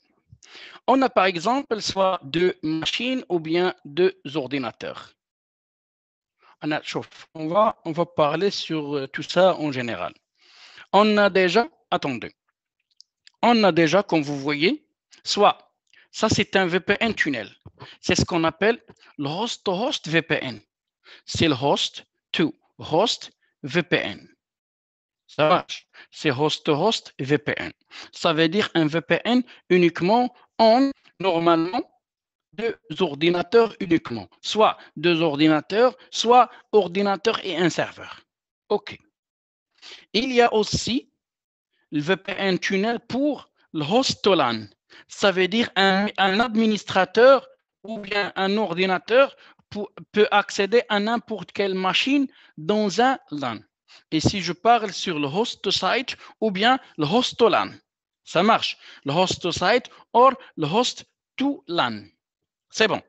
B: On a par exemple soit deux machines ou bien deux ordinateurs. On, va, parler sur euh, tout ça en général. On a déjà, attendez, on a déjà, comme vous voyez, soit ça c'est un VPN tunnel. C'est ce qu'on appelle le -host VPN. C'est le host to host VPN. Ça marche. C'est host to host VPN. Ça veut dire un VPN uniquement en, normalement, deux ordinateurs uniquement. Soit deux ordinateurs, soit ordinateur et un serveur. OK. Il y a aussi le VPN tunnel pour le host to Ça veut dire un, un administrateur ou bien un ordinateur peut accéder à n'importe quelle machine dans un LAN. Et si je parle sur le host site ou bien le host LAN, ça marche. Le host site ou le host to LAN. C'est bon.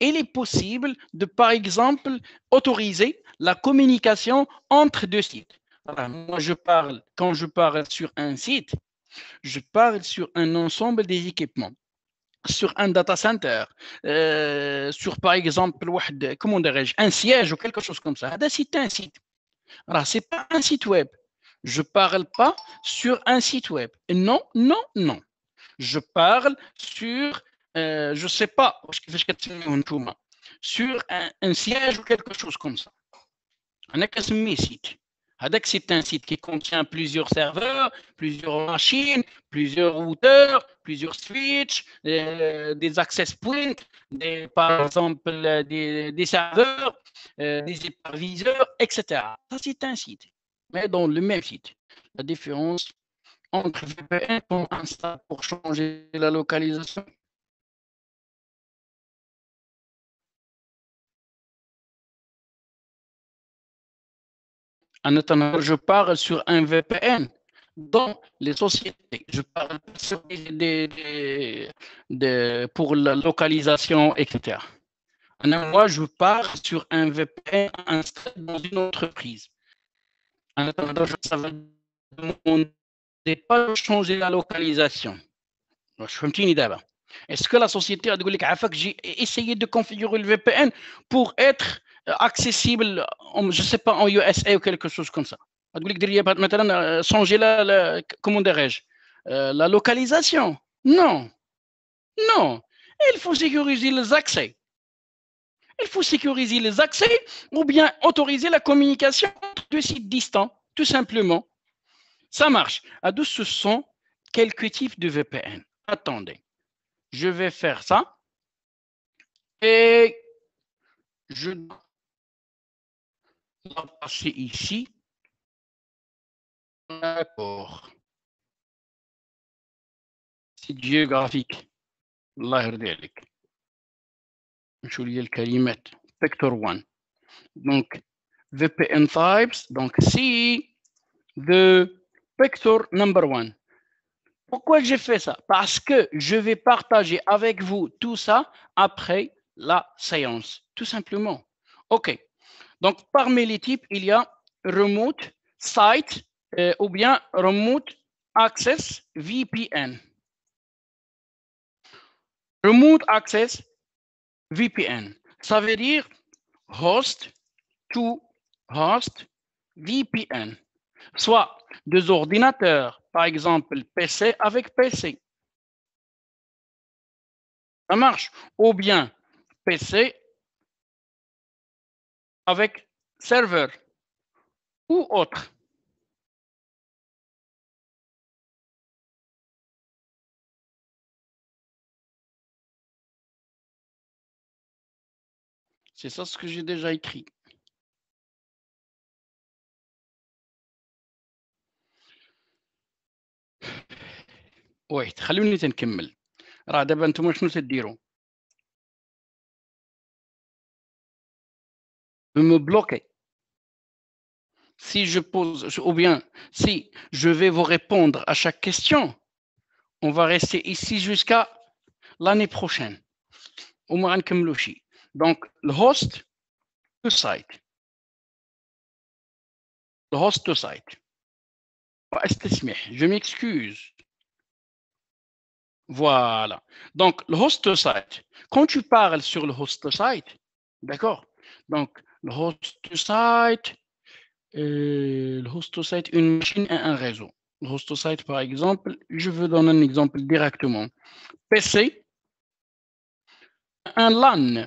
B: Il est possible de, par exemple, autoriser la communication entre deux sites. moi, je parle, quand je parle sur un site, je parle sur un ensemble des équipements sur un data center, euh, sur par exemple comment un siège ou quelque chose comme ça. C'est un site. ce n'est pas un site web. Je ne parle pas sur un site web. Non, non, non. Je parle sur, euh, je ne sais pas, sur un, siège ou quelque chose comme ça. On a qu'à site. Hadak, c'est un site qui contient plusieurs serveurs, plusieurs machines, plusieurs routeurs, plusieurs switches, euh, des access points, des, par exemple des, serveurs, euh, des hyperviseurs, etc. Ça, c'est un site, mais dans le même site. La différence entre VPN pour, pour
A: changer la localisation En attendant,
B: je parle sur un VPN dans les sociétés. Je parle pour la localisation, etc. En mois, je pars sur un VPN inscrit dans une entreprise. En attendant, ça va demander pas de changer la localisation. Je suis Est-ce que la société a dit que j'ai essayé de configurer le VPN pour être accessible, je ne sais pas, en USA ou quelque chose comme ça. Maintenant, euh, changer la, comment dirais-je, euh, la localisation. Non, non. Il faut sécuriser les accès. Il faut sécuriser les accès ou bien autoriser la communication de sites distants, tout simplement. Ça marche. À ce sont quelques types de VPN. Attendez, je vais faire ça. Et
A: je va passer ici D'accord.
B: C'est géographique. Je Je عليك نشوف le calimètre. Vector 1 donc VPN types donc si the vector number 1 pourquoi j'ai fait ça parce que je vais partager avec vous tout ça après la séance tout simplement ok donc, parmi les types, il y a Remote Site euh, ou bien Remote Access VPN. Remote Access VPN, ça veut dire host to host VPN, soit deux ordinateurs, par exemple PC avec PC. Ça marche. Ou bien PC
A: avec serveur ou autre. C'est ça ce que j'ai déjà écrit. Oui, je vais vous que ce qu'il y a de nous me bloquer. Si je pose,
B: ou bien si je vais vous répondre à chaque question, on va rester ici jusqu'à l'année prochaine. Donc,
A: le host site. Le host ce
B: site. Je m'excuse. Voilà. Donc, le host site. Quand tu parles sur le host site, d'accord Donc, le host site, site, une machine et un réseau. Le host site, par exemple, je veux donner un exemple directement. PC, un LAN.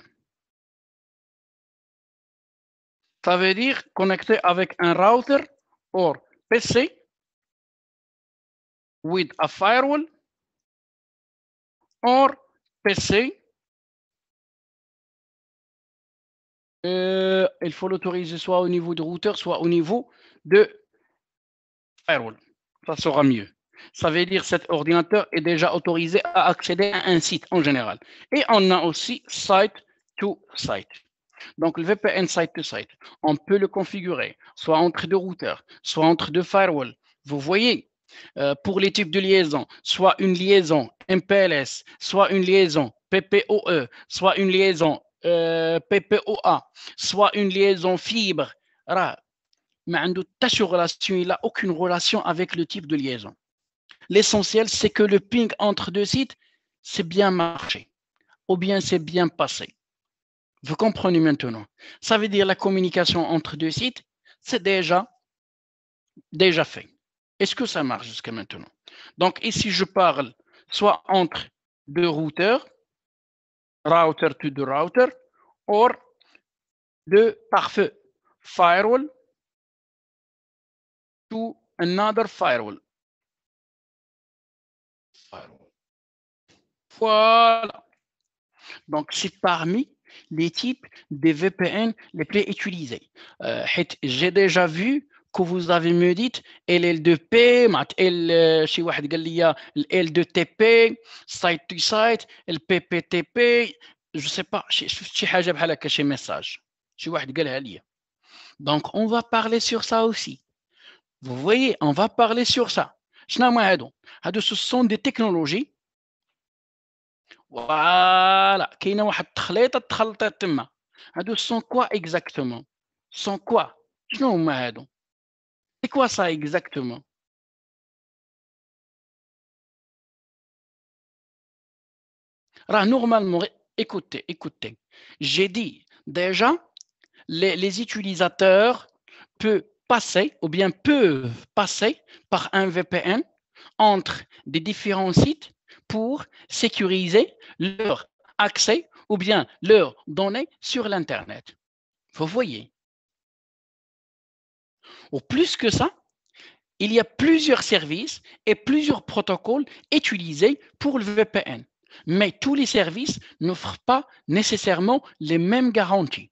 A: Ça veut dire connecté avec un router or PC with a firewall or PC
B: Euh, il faut l'autoriser soit au niveau du routeur, soit au niveau de firewall. Ça sera mieux. Ça veut dire que cet ordinateur est déjà autorisé à accéder à un site en général. Et on a aussi site to site. Donc le VPN site to site, on peut le configurer soit entre deux routeurs, soit entre deux firewalls. Vous voyez, euh, pour les types de liaisons, soit une liaison MPLS, soit une liaison PPOE, soit une liaison euh, PPOA, soit une liaison fibre, mais il n'a aucune relation avec le type de liaison. L'essentiel, c'est que le ping entre deux sites, c'est bien marché, ou bien c'est bien passé. Vous comprenez maintenant. Ça veut dire la communication entre deux sites, c'est déjà, déjà fait. Est-ce que ça marche jusqu'à maintenant Donc ici, je parle soit entre deux routeurs, router to the router, or
A: the pare firewall to another firewall. Voilà.
B: Donc, c'est parmi les types de VPN les plus utilisés. Euh, j'ai déjà vu que vous avez me dit LL2P, 2 tp site to site, LPPTP, PPTP, je ne sais pas, je ne sais pas, je ne sais Donc, on va parler sur ça aussi. Vous voyez, on va parler sur ça. Je Ce sont des technologies. Voilà, sont quoi exactement Sans quoi
A: c'est quoi ça exactement
B: normalement, écoutez, écoutez, j'ai dit déjà, les utilisateurs peuvent passer ou bien peuvent passer par un VPN entre des différents sites pour sécuriser leur accès ou bien leurs données sur l'Internet. Vous voyez, ou plus que ça, il y a plusieurs services et plusieurs protocoles utilisés pour le VPN. Mais tous les services n'offrent pas nécessairement les mêmes garanties.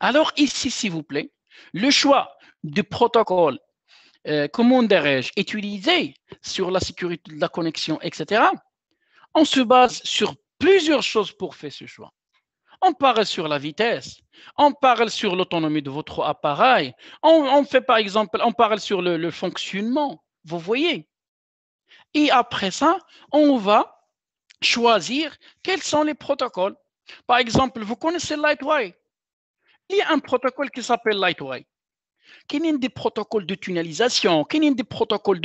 B: Alors ici, s'il vous plaît, le choix du protocole, euh, comment dirais-je, utilisé sur la sécurité de la connexion, etc., on se base sur plusieurs choses pour faire ce choix. On part sur la vitesse, on parle sur l'autonomie de votre appareil, on, fait par exemple, on parle sur le, fonctionnement, vous voyez. Et après ça, on va choisir quels sont les protocoles. Par exemple, vous connaissez Lightway. Il y a un protocole qui s'appelle Lightway. Qui y a des protocoles de tunnelisation, Qui est des protocoles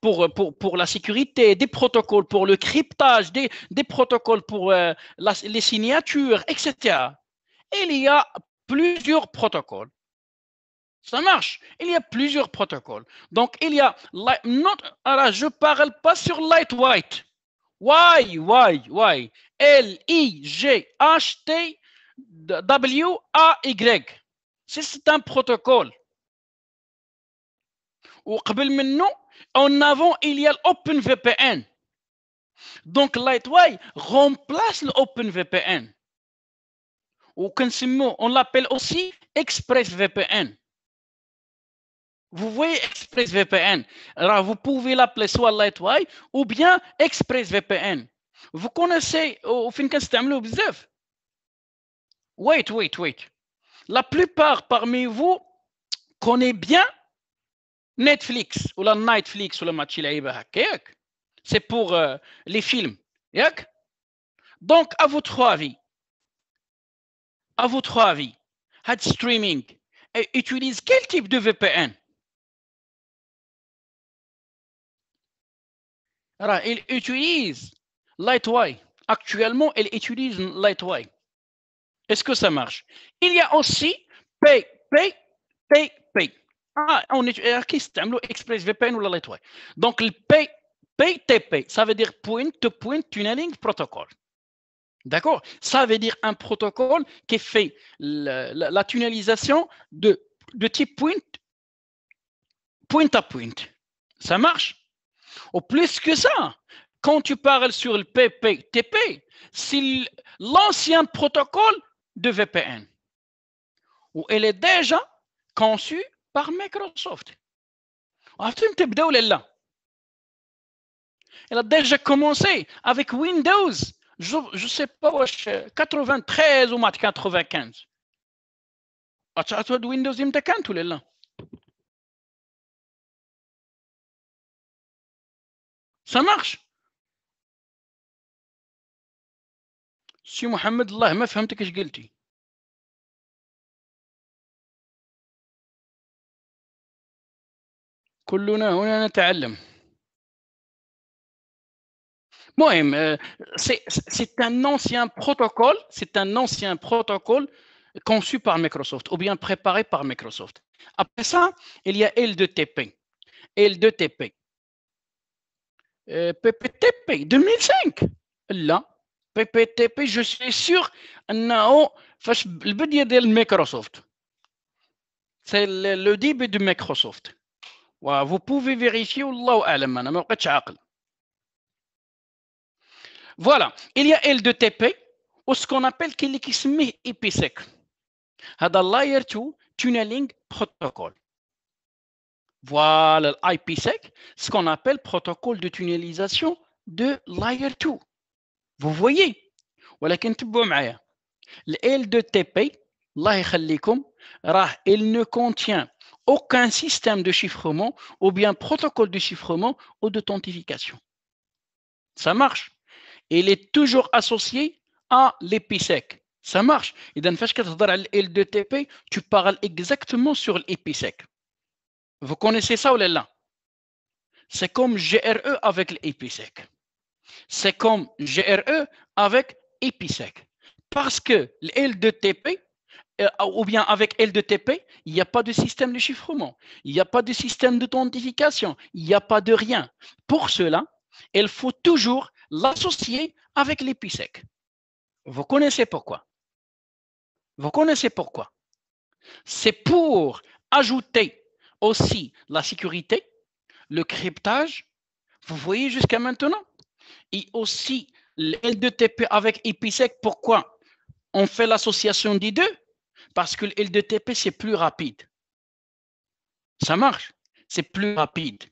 B: pour, la sécurité, des protocoles pour le cryptage, des, des protocoles pour euh, les signatures, etc il y a plusieurs protocoles. Ça marche. Il y a plusieurs protocoles. Donc, il y a. alors, je ne parle pas sur white. Why, why, why? L-I-G-H-T-W-A-Y. C'est un protocole. Ou maintenant, en avant, il y a l'OpenVPN. Donc, Lightweight remplace l'OpenVPN ou on l'appelle aussi ExpressVPN. Vous voyez ExpressVPN. Alors, vous pouvez l'appeler soit Lightwire ou bien ExpressVPN. Vous connaissez, au fin de bzef. Wait, wait, wait. La plupart parmi vous connaît bien Netflix ou la Netflix ou le match C'est pour euh, les films. Donc, à votre avis, à votre avis, Had Streaming utilise quel type de VPN il utilise Lightway. Actuellement, il utilise Lightway. Est-ce que ça marche Il y a aussi Pay, Pay, Pay, Pay. Ah, on utilise euh, qui Express VPN ou la Lightway. Donc, le Pay, ça veut dire Point to Point Tunneling Protocol. D'accord Ça veut dire un protocole qui fait la, tunnelisation de, type point, point à point. Ça marche Ou plus que ça, quand tu parles sur le PPTP, c'est l'ancien protocole de VPN. Où elle est déjà conçue par Microsoft. Elle a déjà commencé avec Windows جو جو سي با واش 93 وما 95 اتعتوا ويندوز امتى كانت ولا لا
A: سا مارش سي محمد الله ما فهمتك اش قلتي كلنا هنا نتعلم
B: Moi, euh, c'est un ancien protocole, c'est un ancien protocole conçu par Microsoft ou bien préparé par Microsoft. Après ça, il y a L2TP. L2TP. PPTP 2005. Là, PPTP, je suis sûr, le Microsoft. C'est le début de Microsoft. Vous pouvez vérifier, Allah alam, je voilà, il y a L2TP ou ce qu'on appelle IPsec. un Layer 2 Tunneling Protocol. Voilà l'IPsec, ce qu'on appelle protocole de tunnelisation de Layer 2. Vous voyez ولكن l 2 TP, il ne contient aucun système de chiffrement ou bien protocole de chiffrement ou d'authentification. Ça marche il est toujours associé à l'épisec. Ça marche. Et dans L2TP, tu parles exactement sur l'épisec. Vous connaissez ça ou là C'est comme GRE avec l'épisec. C'est comme GRE avec épisec. Parce que l 2 tp ou bien avec L2TP, il n'y a pas de système de chiffrement, il n'y a pas de système d'authentification, il n'y a pas de rien. Pour cela, il faut toujours l'associer avec l'EPISEC. Vous connaissez pourquoi Vous connaissez pourquoi C'est pour ajouter aussi la sécurité, le cryptage, vous voyez jusqu'à maintenant, et aussi l'L2TP avec EPISEC. Pourquoi on fait l'association des deux Parce que l'L2TP, c'est plus rapide.
A: Ça marche, c'est plus rapide.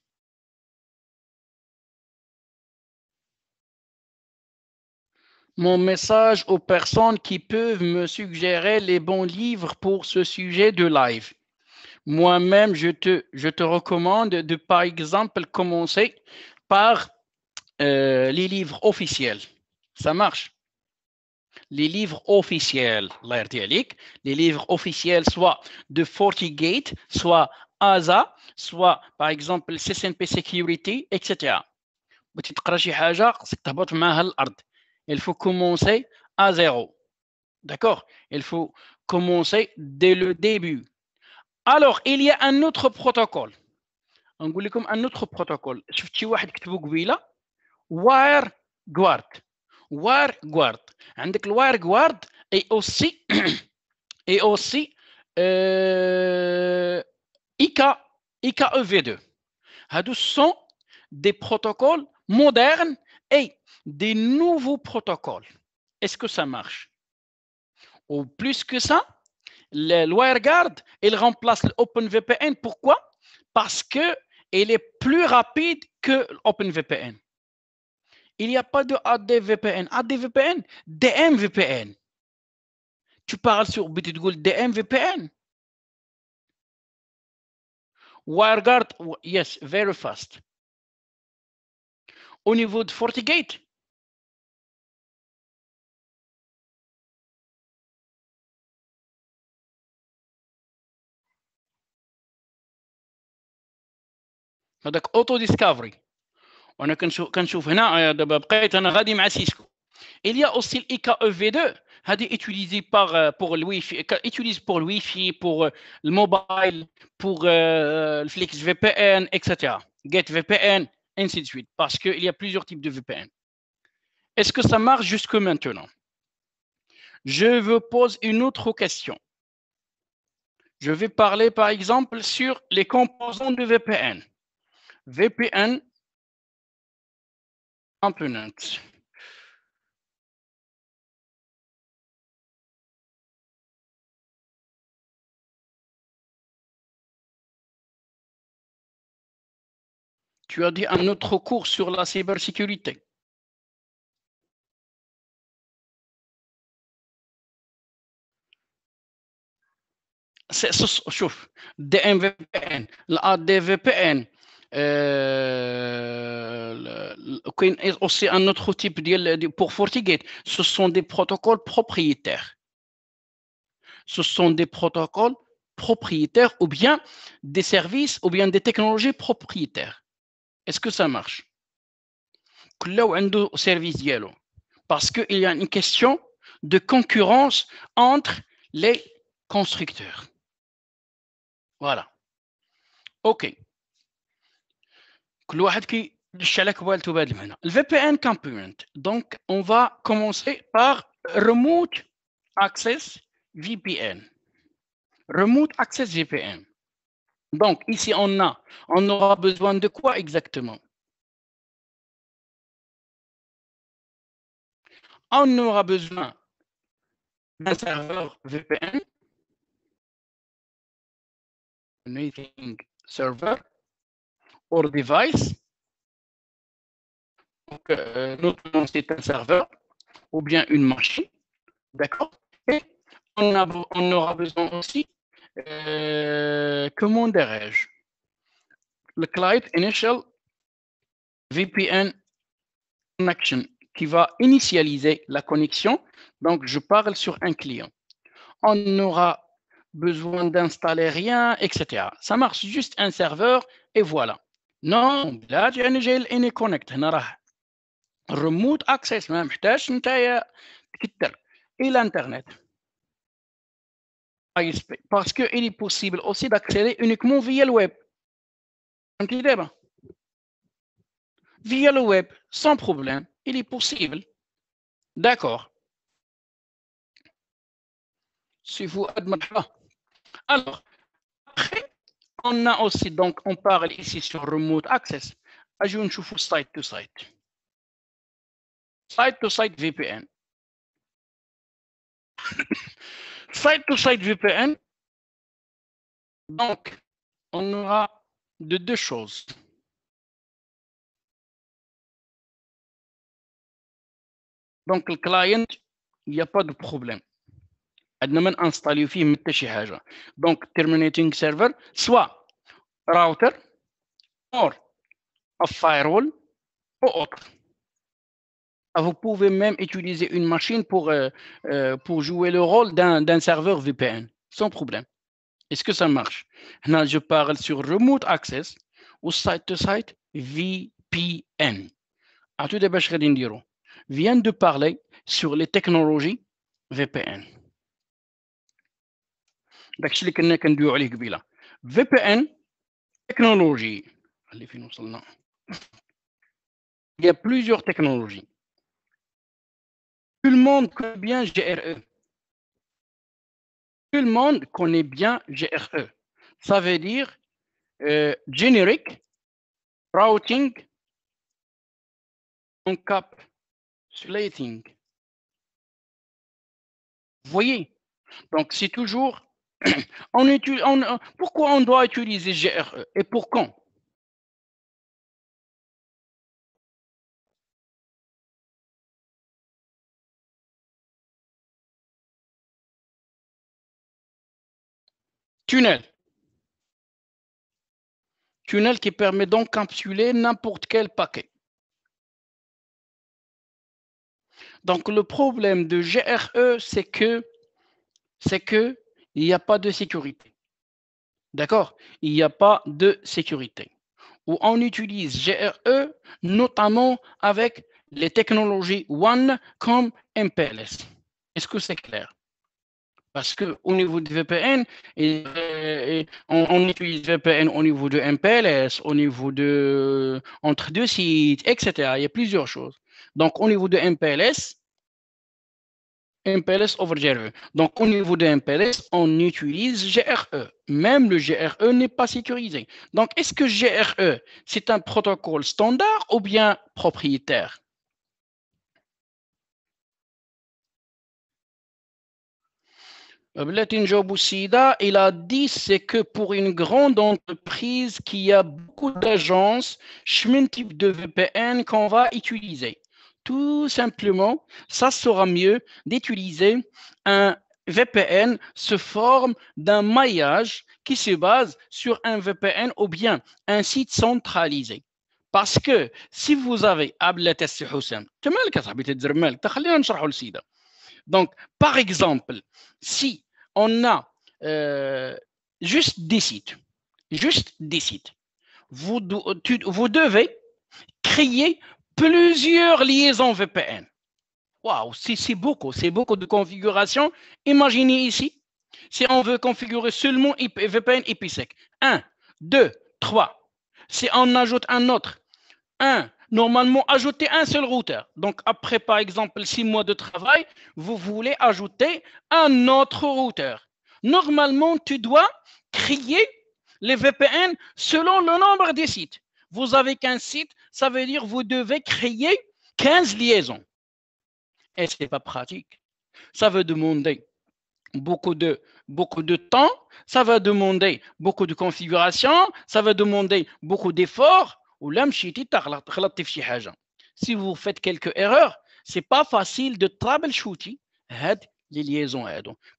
B: mon message aux personnes qui peuvent me suggérer les bons livres pour ce sujet de live. Moi-même, je te, je te recommande de, par exemple, commencer par euh, les livres officiels. Ça marche. Les livres officiels, les livres officiels, soit de FortiGate, soit ASA, soit par exemple CSNP Security, etc il faut commencer à zéro. D'accord Il faut commencer dès le début. Alors, il y a un autre protocole. On vous un autre protocole. Je vais vous dire Wire Guard. Wire Guard. Et est aussi, et IKEV2. Euh, ce sont des protocoles modernes Hey, des nouveaux protocoles. Est-ce que ça marche Ou plus que ça, le WireGuard, il remplace l'OpenVPN. Pourquoi Parce que il est plus rapide que l'OpenVPN. Il n'y a pas de ADVPN. ADVPN, DMVPN.
A: Tu parles sur Bitgoul DMVPN. WireGuard, yes, very fast. Au niveau de FortiGate,
B: هذاك اوتو ديسكفري وانا كنشوف كنشوف هنا دابا بقيت انا غادي مع سيسكو il y a aussi le IKEV2 هذه utilisé par pour le wifi utilise pour le wifi pour le mobile pour le flex VPN etc get VPN ainsi de suite, parce qu'il y a plusieurs types de VPN. Est-ce que ça marche jusque maintenant Je vous pose une autre question. Je vais parler par exemple sur les composants de VPN. VPN
A: components. Tu as dit un autre cours sur la cybersécurité.
B: DMVPN, la ADVPN, euh, aussi un autre type pour Fortigate. Ce sont des protocoles propriétaires. Ce sont des protocoles propriétaires ou bien des services ou bien des technologies propriétaires. Est-ce que ça marche service yellow parce qu'il y a une question de concurrence entre les constructeurs. Voilà. OK. Le VPN component. Donc, on va commencer par Remote Access VPN. Remote Access VPN. Donc ici, on a, on aura besoin de quoi exactement
A: On aura besoin d'un serveur VPN, meeting Server, or device.
B: Donc, euh, notre c'est un serveur ou bien une machine. D'accord Et on aura besoin aussi euh, comment dirais-je Le client initial VPN connection qui va initialiser la connexion. Donc, je parle sur un client. On n'aura besoin d'installer rien, etc. Ça marche juste un serveur et voilà. Non, là, j'ai une connect. Remote access, même. Et l'Internet. Parce parce qu'il est possible aussi d'accéder uniquement via
A: le web. Via le web, sans
B: problème, il est possible. D'accord. Si vous admettez. Alors, après, on a aussi, donc, on parle ici sur Remote Access. Ajoutons site to site.
A: Site to site VPN site to site VPN, donc, on aura de deux choses.
B: Donc, le client, il n'y a pas de problème. عندنا ما نانستاليو فيه film pas Donc, terminating server soit Router, or a firewall ou autre. Ah, vous pouvez même utiliser une machine pour, euh, euh, pour jouer le rôle d'un serveur VPN, sans problème. Est-ce que ça marche Là, je parle sur Remote Access ou Site-to-Site VPN. A tout débat, je vient de parler sur les technologies VPN. VPN technologie. Il y a plusieurs technologies. Tout le monde connaît bien GRE. Tout le monde connaît bien GRE. Ça veut dire
A: euh, Generic Routing Encapsulating. Vous voyez Donc, c'est toujours... pourquoi on doit utiliser GRE et pour quand Tunnel.
B: Tunnel qui permet d'encapsuler n'importe quel paquet. Donc le problème de GRE, c'est que c'est que il n'y a pas de sécurité. D'accord Il n'y a pas de sécurité. Ou on utilise GRE notamment avec les technologies One comme MPLS. Est-ce que c'est clair parce qu'au niveau de VPN, euh, on, utilise VPN au niveau de MPLS, au niveau de entre deux sites, etc. Il y a plusieurs choses. Donc, au niveau de MPLS, MPLS over GRE. Donc, au niveau de MPLS, on utilise GRE. Même le GRE n'est pas sécurisé. Donc, est-ce que GRE, c'est un protocole standard ou bien propriétaire Euh, Sida, il a dit c'est que pour une grande entreprise qui a beaucoup d'agences, chemin type de VPN qu'on va utiliser. Tout simplement, ça sera mieux d'utiliser un VPN se forme d'un maillage qui se base sur un VPN ou bien un site centralisé. Parce que si vous avez Donc, par exemple, si on a euh, juste des sites. Juste des sites. Vous, devez créer plusieurs liaisons VPN. Waouh, c'est beaucoup, c'est beaucoup de configurations. Imaginez ici, si on veut configurer seulement VPN IPsec. 1, 2, 3. Si on ajoute un autre, 1, normalement ajouter un seul routeur. Donc après, par exemple, six mois de travail, vous voulez ajouter un autre routeur. Normalement, tu dois créer les VPN selon le nombre des sites. Vous avez qu'un sites, ça veut dire que vous devez créer 15 liaisons. Et ce n'est pas pratique. Ça veut demander beaucoup de, beaucoup de temps, ça va demander beaucoup de configuration, ça va demander beaucoup d'efforts, ou là في شي si vous faites quelques erreurs c'est pas facile de troubleshooter les liaisons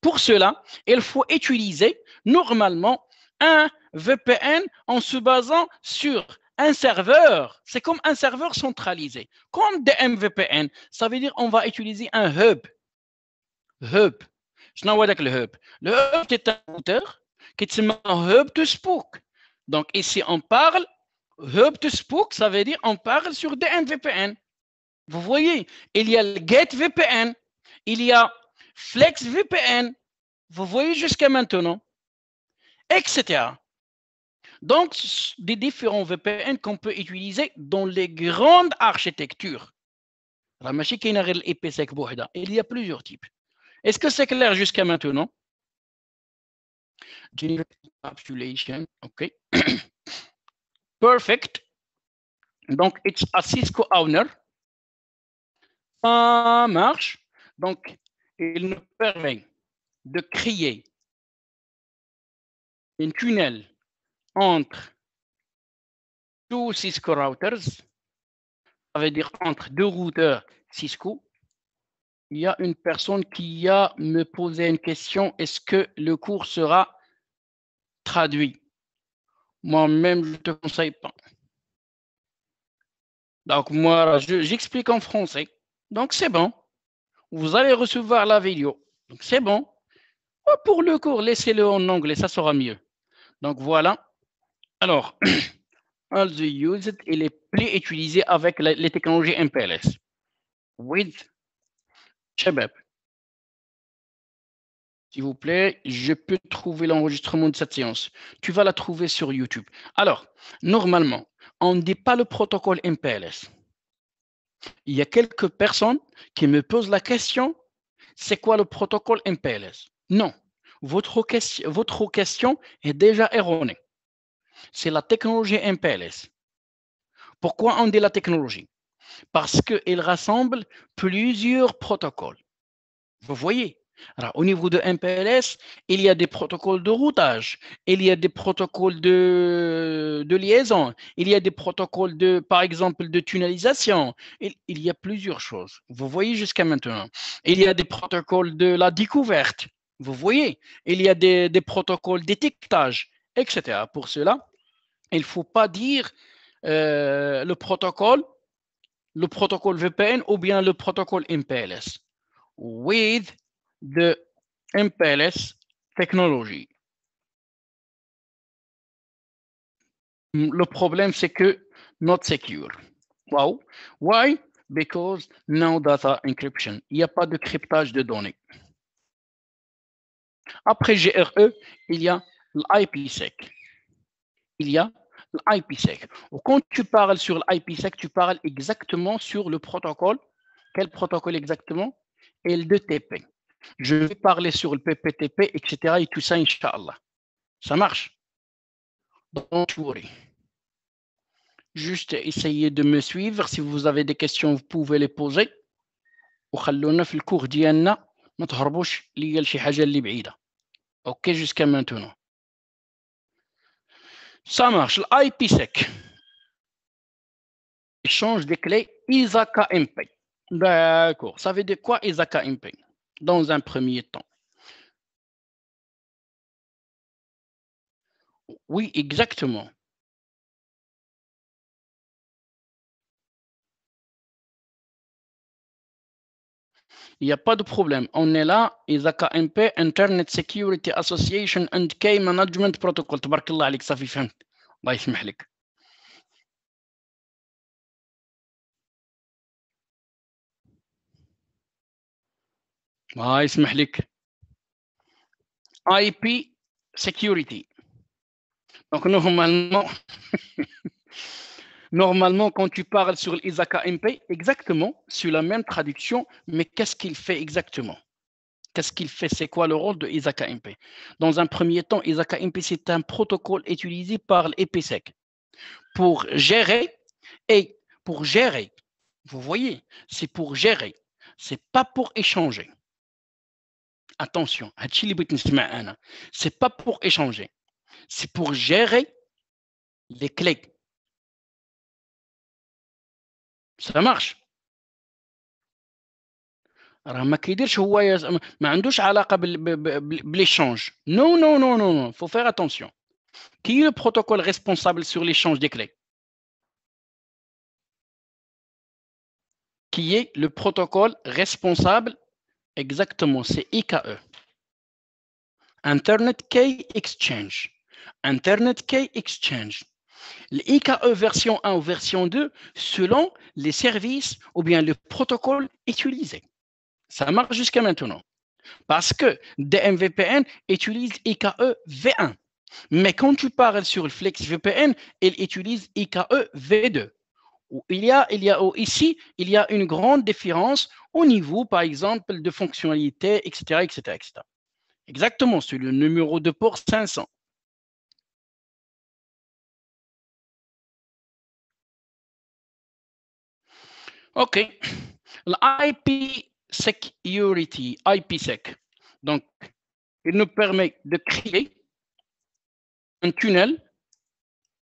B: Pour cela, il faut utiliser normalement un VPN en se basant sur un serveur. C'est comme un serveur centralisé. Comme des MVPN, ça veut dire on va utiliser un hub. Hub. Je n'en vois le hub. Le hub est un moteur qui est un hub de Spook. Donc ici, on parle Hub to Spook, ça veut dire on parle sur DNVPN. Vous voyez, il y a le VPN, il y a VPN, vous voyez jusqu'à maintenant, etc. Donc, des différents VPN qu'on peut utiliser dans les grandes architectures. La machine Il y a plusieurs types. Est-ce que c'est clair jusqu'à maintenant? OK. perfect. Donc, it's a Cisco owner. Ça marche. Donc, il nous permet
A: de créer un tunnel entre
B: tous Cisco routers, ça veut dire entre deux routeurs Cisco. Il y a une personne qui a me posé une question, est-ce que le cours sera traduit moi-même, je ne te conseille pas. Donc, moi, j'explique en français. Donc, c'est bon. Vous allez recevoir la vidéo. Donc, c'est bon. Oh, pour le cours, laissez-le en anglais, ça sera mieux. Donc, voilà. Alors, all the used, il est plus utilisé avec les technologies MPLS. With Shabab. S'il vous plaît, je peux trouver l'enregistrement de cette séance. Tu vas la trouver sur YouTube. Alors, normalement, on ne dit pas le protocole MPLS. Il y a quelques personnes qui me posent la question, c'est quoi le protocole MPLS Non, votre, question est déjà erronée. C'est la technologie MPLS. Pourquoi on dit la technologie Parce qu'elle rassemble plusieurs protocoles. Vous voyez, au niveau de MPLS, il y a des protocoles de routage, il y a des protocoles de, liaison, il y a des protocoles de, par exemple, de tunnelisation. Il, y a plusieurs choses. Vous voyez jusqu'à maintenant. Il y a des protocoles de la découverte. Vous voyez, il y a des, protocoles d'étiquetage, etc. Pour cela, il ne faut pas dire euh, le protocole, le protocole VPN ou bien le protocole MPLS. With de
A: MPLS Technology.
B: Le problème, c'est que not secure. Wow. Why? Because no data encryption. Il n'y a pas de cryptage de données. Après GRE, il y a l'IPsec. Il y a l'IPsec. Quand tu parles sur l'IPsec, tu parles exactement sur le protocole. Quel protocole exactement? L2TP. Je vais parler sur le PPTP, etc. et tout ça, Inch'Allah. Ça marche Donc, juste essayez de me suivre. Si vous avez des questions, vous pouvez les poser. OK, jusqu'à maintenant. cours marche. تهربوش ليا لشي حاجه Ok, ça échange des clés ISA KMP. D'accord. Ça veut dire quoi ISA KMP dans un premier temps.
A: Oui, exactement.
B: Il n'y a pas de problème. On est là, KMP Internet Security Association and Key Management Protocol. alik, ça fait
A: Ah, يسمح لك
B: Normalement, quand tu parles sur l'ISAK MP, exactement, sur la même traduction, mais qu'est-ce qu'il fait exactement Qu'est-ce qu'il fait C'est quoi le rôle de isaka MP Dans un premier temps, isaka MP, c'est un protocole utilisé par l'EPSEC pour gérer et pour gérer. Vous voyez, c'est pour gérer, c'est pas pour échanger attention, c'est pas pour échanger, c'est pour gérer
A: les clés. Ça marche.
B: راه ما كيديرش هو يز... ما عندوش علاقه بال... l'échange. Non, non, non, نو نو فو فير qui est le protocole responsable Exactement, c'est IKE. Internet Key Exchange. Internet Key Exchange. L'IKE version 1 ou version 2 selon les services ou bien le protocole utilisé. Ça marche jusqu'à maintenant. Parce que DMVPN utilise IKE V1. Mais quand tu parles sur le FlexVPN, il utilise IKE V2. Il y a, il y ici, il y a une grande différence au niveau, par exemple, de fonctionnalités, etc., etc., etc. Exactement, sur le numéro de port 500. OK. L'IP Security, IPsec. Donc, il nous permet de créer un tunnel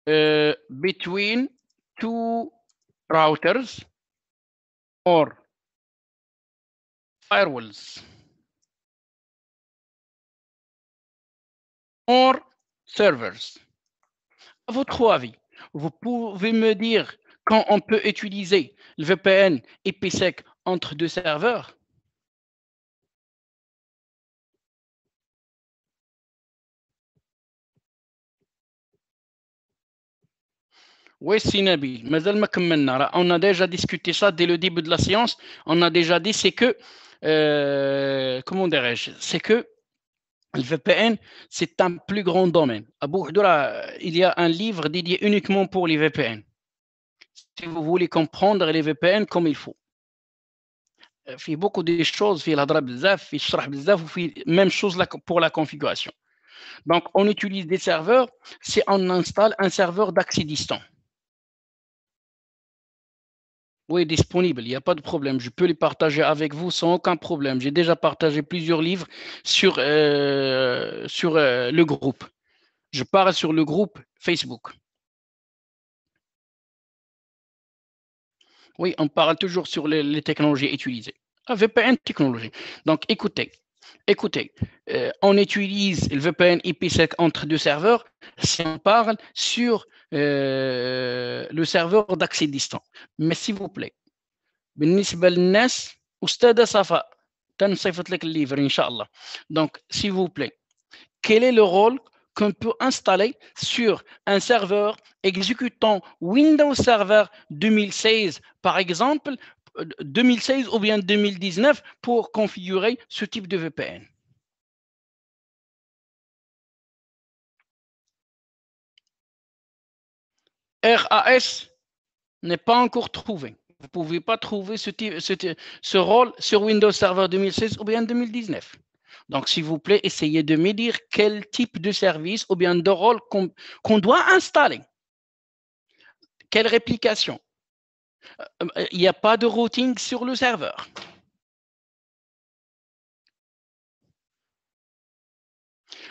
A: euh, between two routers or firewalls
B: or servers. À votre avis, vous pouvez me dire quand on peut utiliser le VPN IPsec entre deux serveurs Oui, Sinabi, mais on a déjà discuté ça dès le début de la séance. On a déjà dit, c'est que, euh, comment dirais c'est que le VPN, c'est un plus grand domaine. À là, il y a un livre dédié uniquement pour les VPN. Si vous voulez comprendre les VPN comme il faut. Il y a beaucoup de choses, il y a il même chose pour la configuration. Donc, on utilise des serveurs si on installe un serveur d'accès distant. Oui, disponible, il n'y a pas de problème. Je peux les partager avec vous sans aucun problème. J'ai déjà partagé plusieurs livres sur, euh, sur euh, le groupe. Je parle sur le groupe Facebook.
A: Oui, on parle toujours
B: sur les, technologies utilisées. Ah, VPN technologie. Donc, écoutez, écoutez, euh, on utilise le VPN IPsec entre deux serveurs si on parle sur euh, le serveur d'accès distant. mais s'il vous plaît, بالنسبه للناس استاذه صفاء تنصيفط لك donc qu'on peut installer sur un serveur exécutant Windows Server 2016, par exemple, 2016 euh, ou bien 2019, pour configurer ce type de VPN. RAS n'est pas encore trouvé. Vous ne pouvez pas trouver ce, ce, rôle sur Windows Server 2016 ou bien 2019. Donc, s'il vous plaît, essayez de me dire quel type de service ou bien de rôle qu'on doit installer. Quelle réplication euh, euh, Il n'y a pas de
A: routing sur le serveur.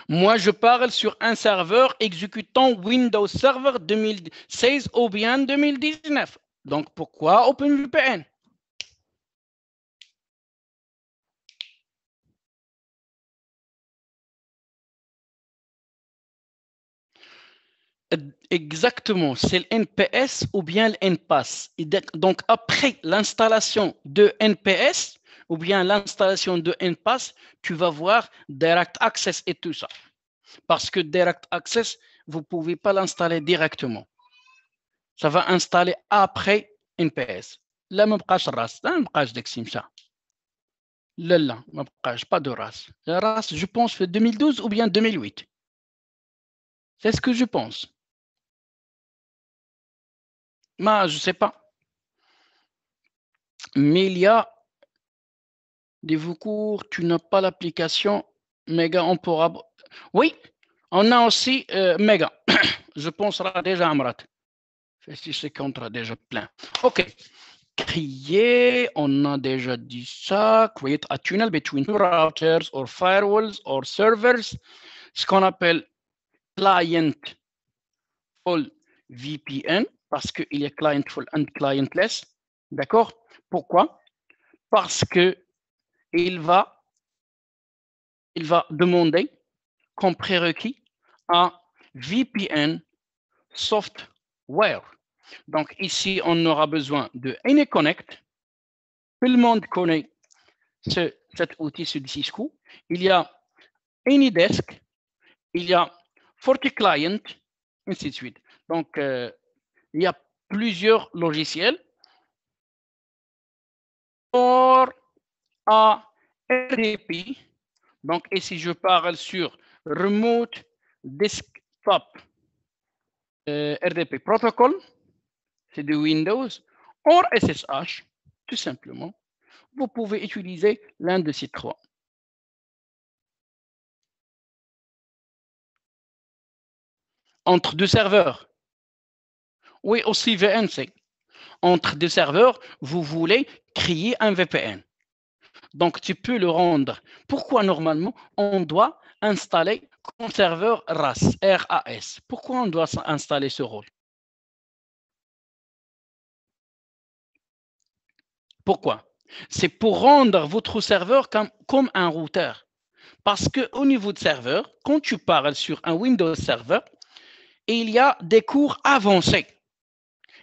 B: Moi, je parle sur un serveur exécutant Windows Server 2016 ou bien 2019. Donc, pourquoi OpenVPN Exactement, c'est le NPS ou bien le Donc, après l'installation de NPS, ou bien l'installation de NPass, tu vas voir Direct Access et tout ça. Parce que Direct Access, vous ne pouvez pas l'installer directement. Ça va installer après NPS. Là, pas de race là je pas dak Là, je ne pas de race. La ras, je pense 2012 ou bien 2008. C'est ce que je pense.
A: moi je sais pas.
B: Mais il y a des cours, tu n'as pas l'application Mega, on pourra. Oui, on a aussi euh, Mega. Je pense déjà Amrat. Si c'est contre déjà plein. OK. Crier, on a déjà dit ça. Create un tunnel between two routers or firewalls or servers. Ce qu'on appelle client full VPN parce qu'il est client full and clientless. D'accord Pourquoi Parce que il va, il va demander comme prérequis un VPN software. Donc ici, on aura besoin de AnyConnect. Tout le monde connaît ce, cet outil ce Cisco. Il y a AnyDesk, il y a FortiClient, ainsi de suite. Donc, euh, il y a plusieurs logiciels pour RDP. Donc ici, je parle sur Remote Desktop euh, RDP Protocol, c'est de Windows, ou SSH, tout simplement. Vous pouvez utiliser l'un de ces trois.
A: Entre deux serveurs.
B: Oui, aussi VNC. Entre deux serveurs, vous voulez créer un VPN. Donc, tu peux le rendre. Pourquoi normalement on doit installer conserveur RAS, RAS Pourquoi on doit installer ce rôle Pourquoi C'est pour rendre votre serveur comme, un routeur. Parce qu'au niveau de serveur, quand tu parles sur un Windows serveur, il y a des cours avancés.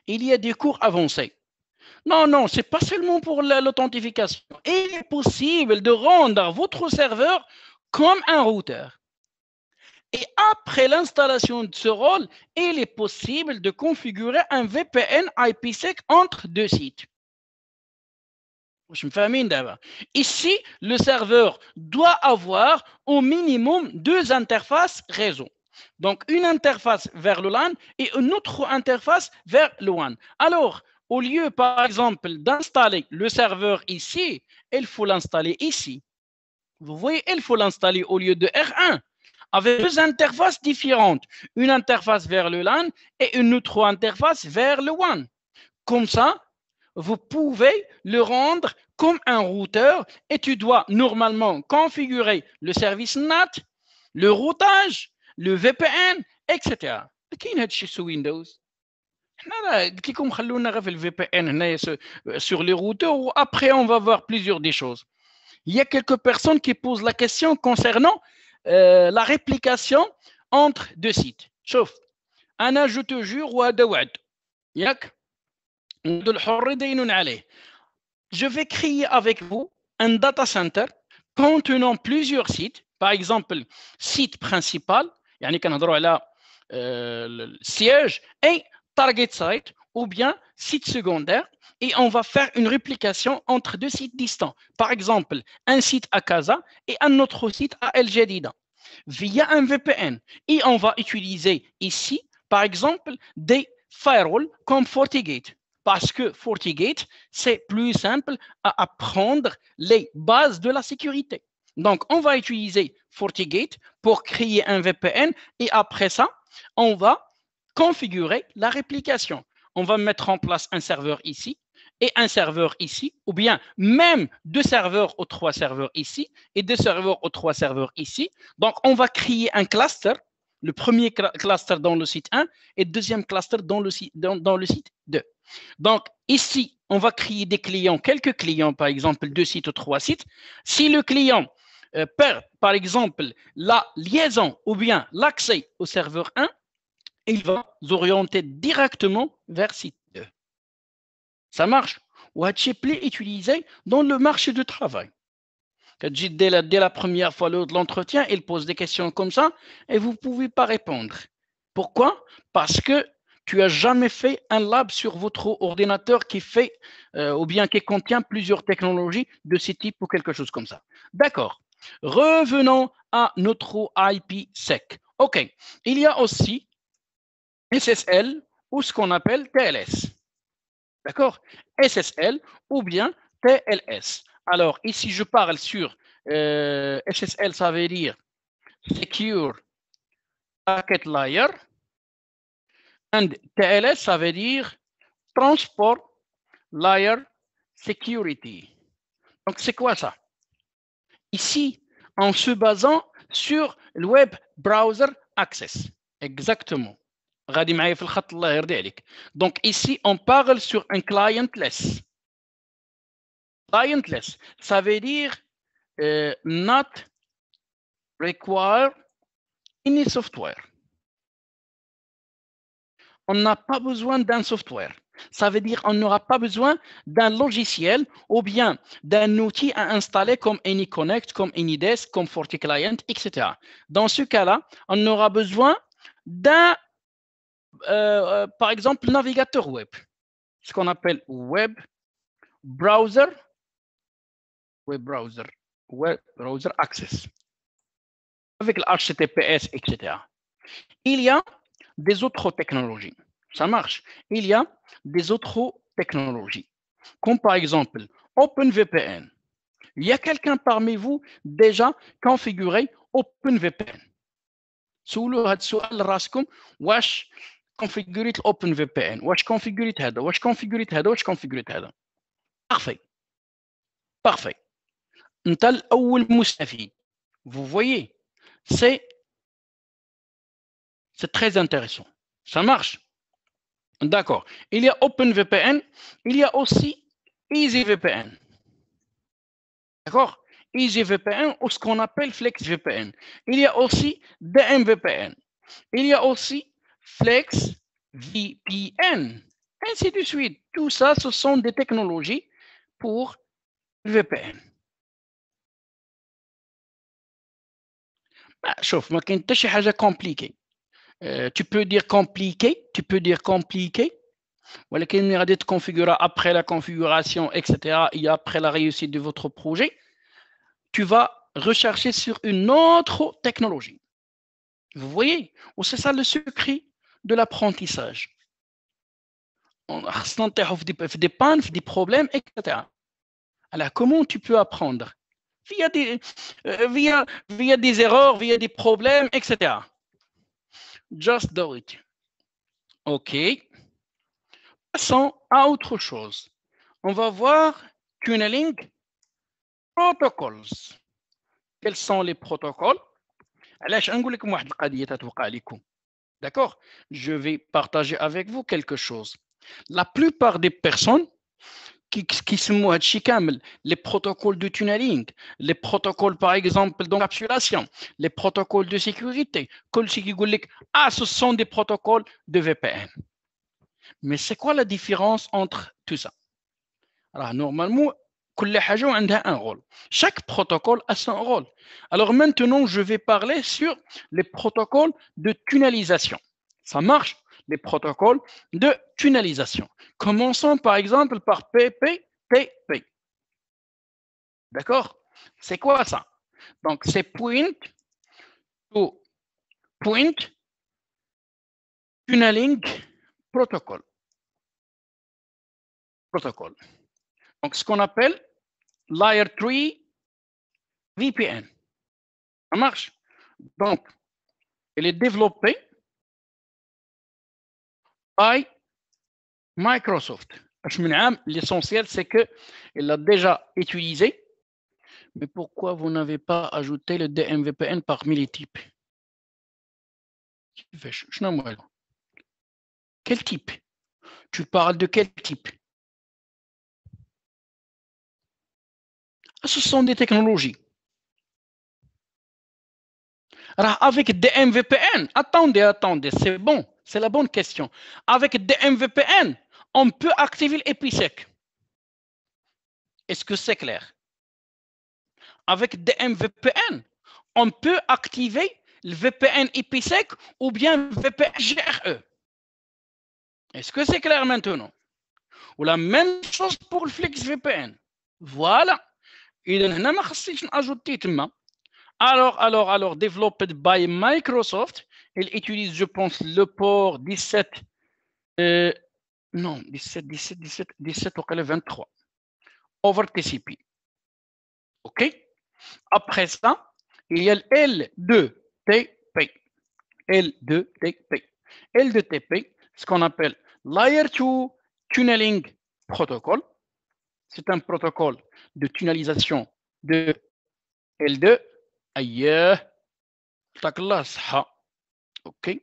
B: Il y a des cours avancés. Non, non, ce n'est pas seulement pour l'authentification. Il est possible de rendre votre serveur comme un routeur. Et après l'installation de ce rôle, il est possible de configurer un VPN IPsec entre deux sites. Je me d'abord. Ici, le serveur doit avoir au minimum deux interfaces réseau. Donc, une interface vers le LAN et une autre interface vers le WAN. Alors, au lieu, par exemple, d'installer le serveur ici, il faut l'installer ici. Vous voyez, il faut l'installer au lieu de R1 avec deux interfaces différentes, une interface vers le LAN et une autre interface vers le WAN. Comme ça, vous pouvez le rendre comme un routeur et tu dois normalement configurer le service NAT, le routage, le VPN, etc. Windows حنا قلت خلونا غير في sur بي Après, on va voir plusieurs choses Il y a quelques personnes qui posent la question concernant euh, la réplication entre deux sites. Sauf, Un je te jour ou Adawad, Yak, je vais créer avec vous un data center contenant plusieurs sites. Par exemple, site principal, يعني كنهضروا على le siège, et target site ou bien site secondaire et on va faire une réplication entre deux sites distants. Par exemple, un site à Casa et un autre site à El Jadida via un VPN. Et on va utiliser ici, par exemple, des firewalls comme FortiGate. Parce que FortiGate, c'est plus simple à apprendre les bases de la sécurité. Donc, on va utiliser FortiGate pour créer un VPN et après ça, on va configurer la réplication. On va mettre en place un serveur ici et un serveur ici, ou bien même deux serveurs ou trois serveurs ici et deux serveurs ou trois serveurs ici. Donc, on va créer un cluster, le premier cluster dans le site 1 et le deuxième cluster dans le, site dans le site 2. Donc, ici, on va créer des clients, quelques clients, par exemple, deux sites ou trois sites. Si le client euh, perd, par exemple, la liaison ou bien l'accès au serveur 1, il va orienter directement vers site 2. Ça marche Ou est utilisé dans le marché du travail. Dès la, dès la première fois de l'entretien, il pose des questions comme ça et vous ne pouvez pas répondre. Pourquoi Parce que tu n'as jamais fait un lab sur votre ordinateur qui fait euh, ou bien qui contient plusieurs technologies de ce type ou quelque chose comme ça. D'accord. Revenons à notre IPsec. OK. Il y a aussi SSL ou ce qu'on appelle TLS. D'accord SSL ou bien TLS. Alors, ici, je parle sur euh, SSL, ça veut dire Secure Packet Layer. And TLS, ça veut dire Transport Layer Security. Donc, c'est quoi ça Ici, en se basant sur le Web Browser Access. Exactement. Donc, ici on parle sur un clientless clientless ça veut dire euh, not require any software on n'a pas besoin d'un software ça veut dire on n'aura pas besoin d'un logiciel ou bien d'un outil à installer comme AnyConnect, comme AnyDesk, comme FortiClient, etc. Dans ce cas-là, on aura besoin d'un euh, euh, par exemple, navigateur web, ce qu'on appelle web browser, web browser, web browser access, avec le etc. Il y a des autres technologies. Ça marche. Il y a des autres technologies, comme par exemple OpenVPN. Il y a quelqu'un parmi vous déjà configuré OpenVPN. Sous le rascom لراسكم Configure OpenVPN. vpn watch ان واش watch هذا Watch configure هذا Parfait. Parfait. هذا vous voyez c'est c'est très intéressant ça marche d'accord il y a OpenVPN il y a aussi EasyVPN d'accord EasyVPN ou ce qu'on appelle FlexVPN il y a aussi DMVPN il y a aussi Flex, mhm. VPN, ainsi de suite. Tout ça, ce sont des technologies
A: pour VPN.
B: Bah, sauf, ma compliqué. Euh, tu peux dire compliqué, tu peux dire compliqué. Voilà qu'il y configurer après la configuration, etc. et après la réussite de votre projet. Tu vas rechercher sur une autre technologie. Vous voyez, c'est ça le secret de l'apprentissage. On a des pannes, des problèmes, etc. Alors, comment tu peux apprendre via des, euh, via, des erreurs, via des problèmes, etc. Just do it. OK. Passons à autre chose. On va voir tunneling protocols. Quels sont les protocoles? D'accord Je vais partager avec vous quelque chose. La plupart des personnes qui, qui se Chikam, les protocoles de tunneling, les protocoles par exemple d'encapsulation, les protocoles de sécurité, ah, ce sont des protocoles de VPN. Mais c'est quoi la différence entre tout ça Alors normalement, les حاجه ont un rôle. chaque protocole a son rôle alors maintenant je vais parler sur les protocoles de tunnelisation ça marche les protocoles de tunnelisation commençons par exemple par PPTP. d'accord c'est quoi ça donc c'est point
A: to point tunneling protocol protocole donc, ce qu'on appelle layer 3 VPN. Ça marche Donc, elle est développée
B: par Microsoft. L'essentiel, c'est qu'elle l'a déjà utilisé. Mais pourquoi vous n'avez pas ajouté le DMVPN parmi les types
A: Quel type Tu parles de quel type
B: ce sont des technologies. Alors avec DMVPN, attendez, attendez, c'est bon, c'est la bonne question. Avec DMVPN, on peut activer l'EPISEC. Est-ce que c'est clair? Avec DMVPN, on peut activer le VPN IPsec ou bien VPN GRE. Est-ce que c'est clair maintenant? Ou la même chose pour le FlexVPN. Voilà alors alors alors développé by Microsoft il utilise je pense le port 17 euh, non 17 17 17 17 23 over TCP ok après ça il y a L2TP L2TP L2TP ce qu'on appelle Layer 2 Tunneling Protocol c'est un protocole de tunnelisation de L2. Aïe.
A: ta classe OK.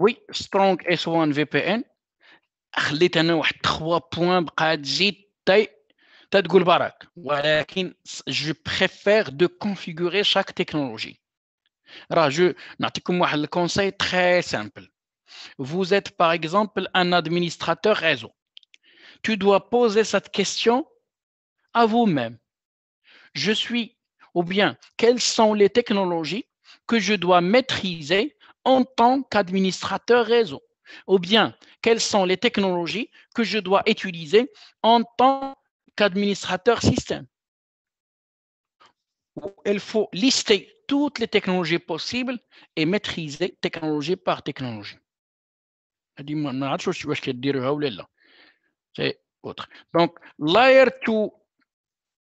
B: Oui, Strong S1 VPN. Je trois points pour vous dire que je préfère configurer chaque technologie. Je vous conseil très simple. Vous êtes, par exemple, un administrateur réseau tu dois poser cette question à vous-même. Je suis, ou bien, quelles sont les technologies que je dois maîtriser en tant qu'administrateur réseau Ou bien, quelles sont les technologies que je dois utiliser en tant qu'administrateur système Il faut lister toutes les technologies possibles et maîtriser technologie par technologie. ce que c'est autre. Donc, layer 2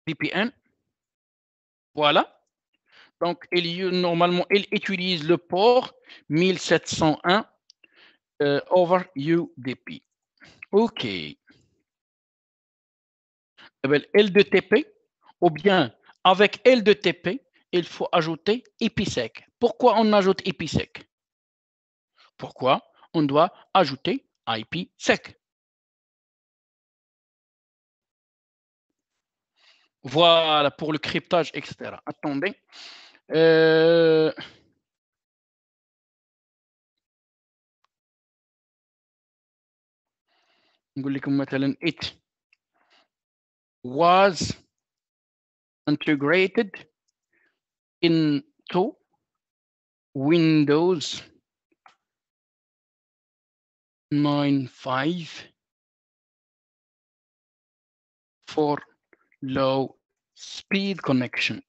B: VPN, voilà. Donc, normalement, il utilise le port 1701 euh, over UDP. OK. Eh ben, L2TP, ou bien avec L2TP, il faut ajouter IPsec. Pourquoi on ajoute IPsec Pourquoi on doit ajouter IPsec
A: Voilà, pour le cryptage, etc. Attendez. Euh... نقول لكم مثلا it was integrated into Windows 9.5 for low speed connection.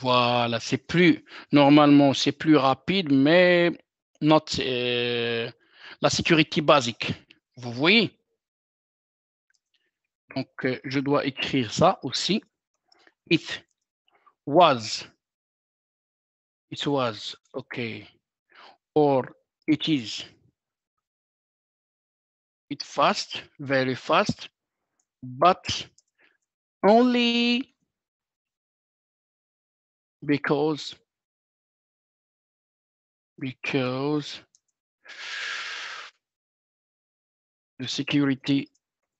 B: Voilà, c'est plus, normalement, c'est plus rapide, mais not, euh, la sécurité basique. Vous voyez Donc, euh, je dois écrire ça aussi. It
A: was. It was, OK. Or it is fast, very fast, but only because
B: because the security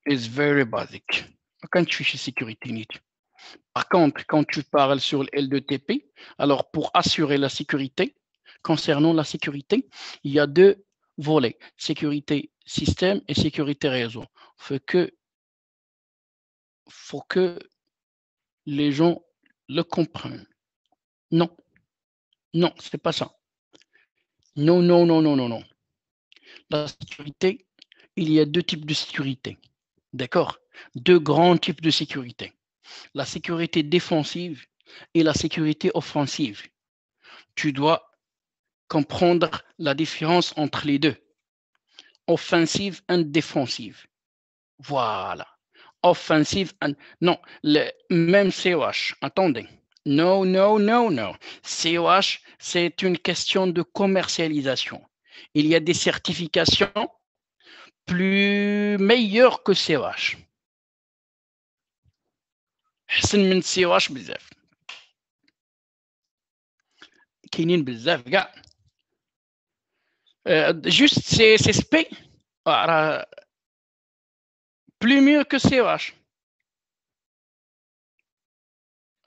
B: is very basic. Quand tu fais security Par contre, quand tu parles sur L2TP, alors pour assurer la sécurité, concernant la sécurité, il y a deux volets, sécurité système et sécurité réseau. Faut que, faut que les gens le comprennent. Non. Non, c'est pas ça. Non, non, non, non, non, non. La sécurité, il y a deux types de sécurité. D'accord Deux grands types de sécurité. La sécurité défensive et la sécurité offensive. Tu dois comprendre la différence entre les deux offensive and défensive. Voilà. Offensive and. Non, le même COH. Attendez. Non, non, non, non. COH, c'est une question de commercialisation. Il y a des certifications plus meilleures que COH.
A: جوست سي سي سبي راه بلو ميو كو سي اش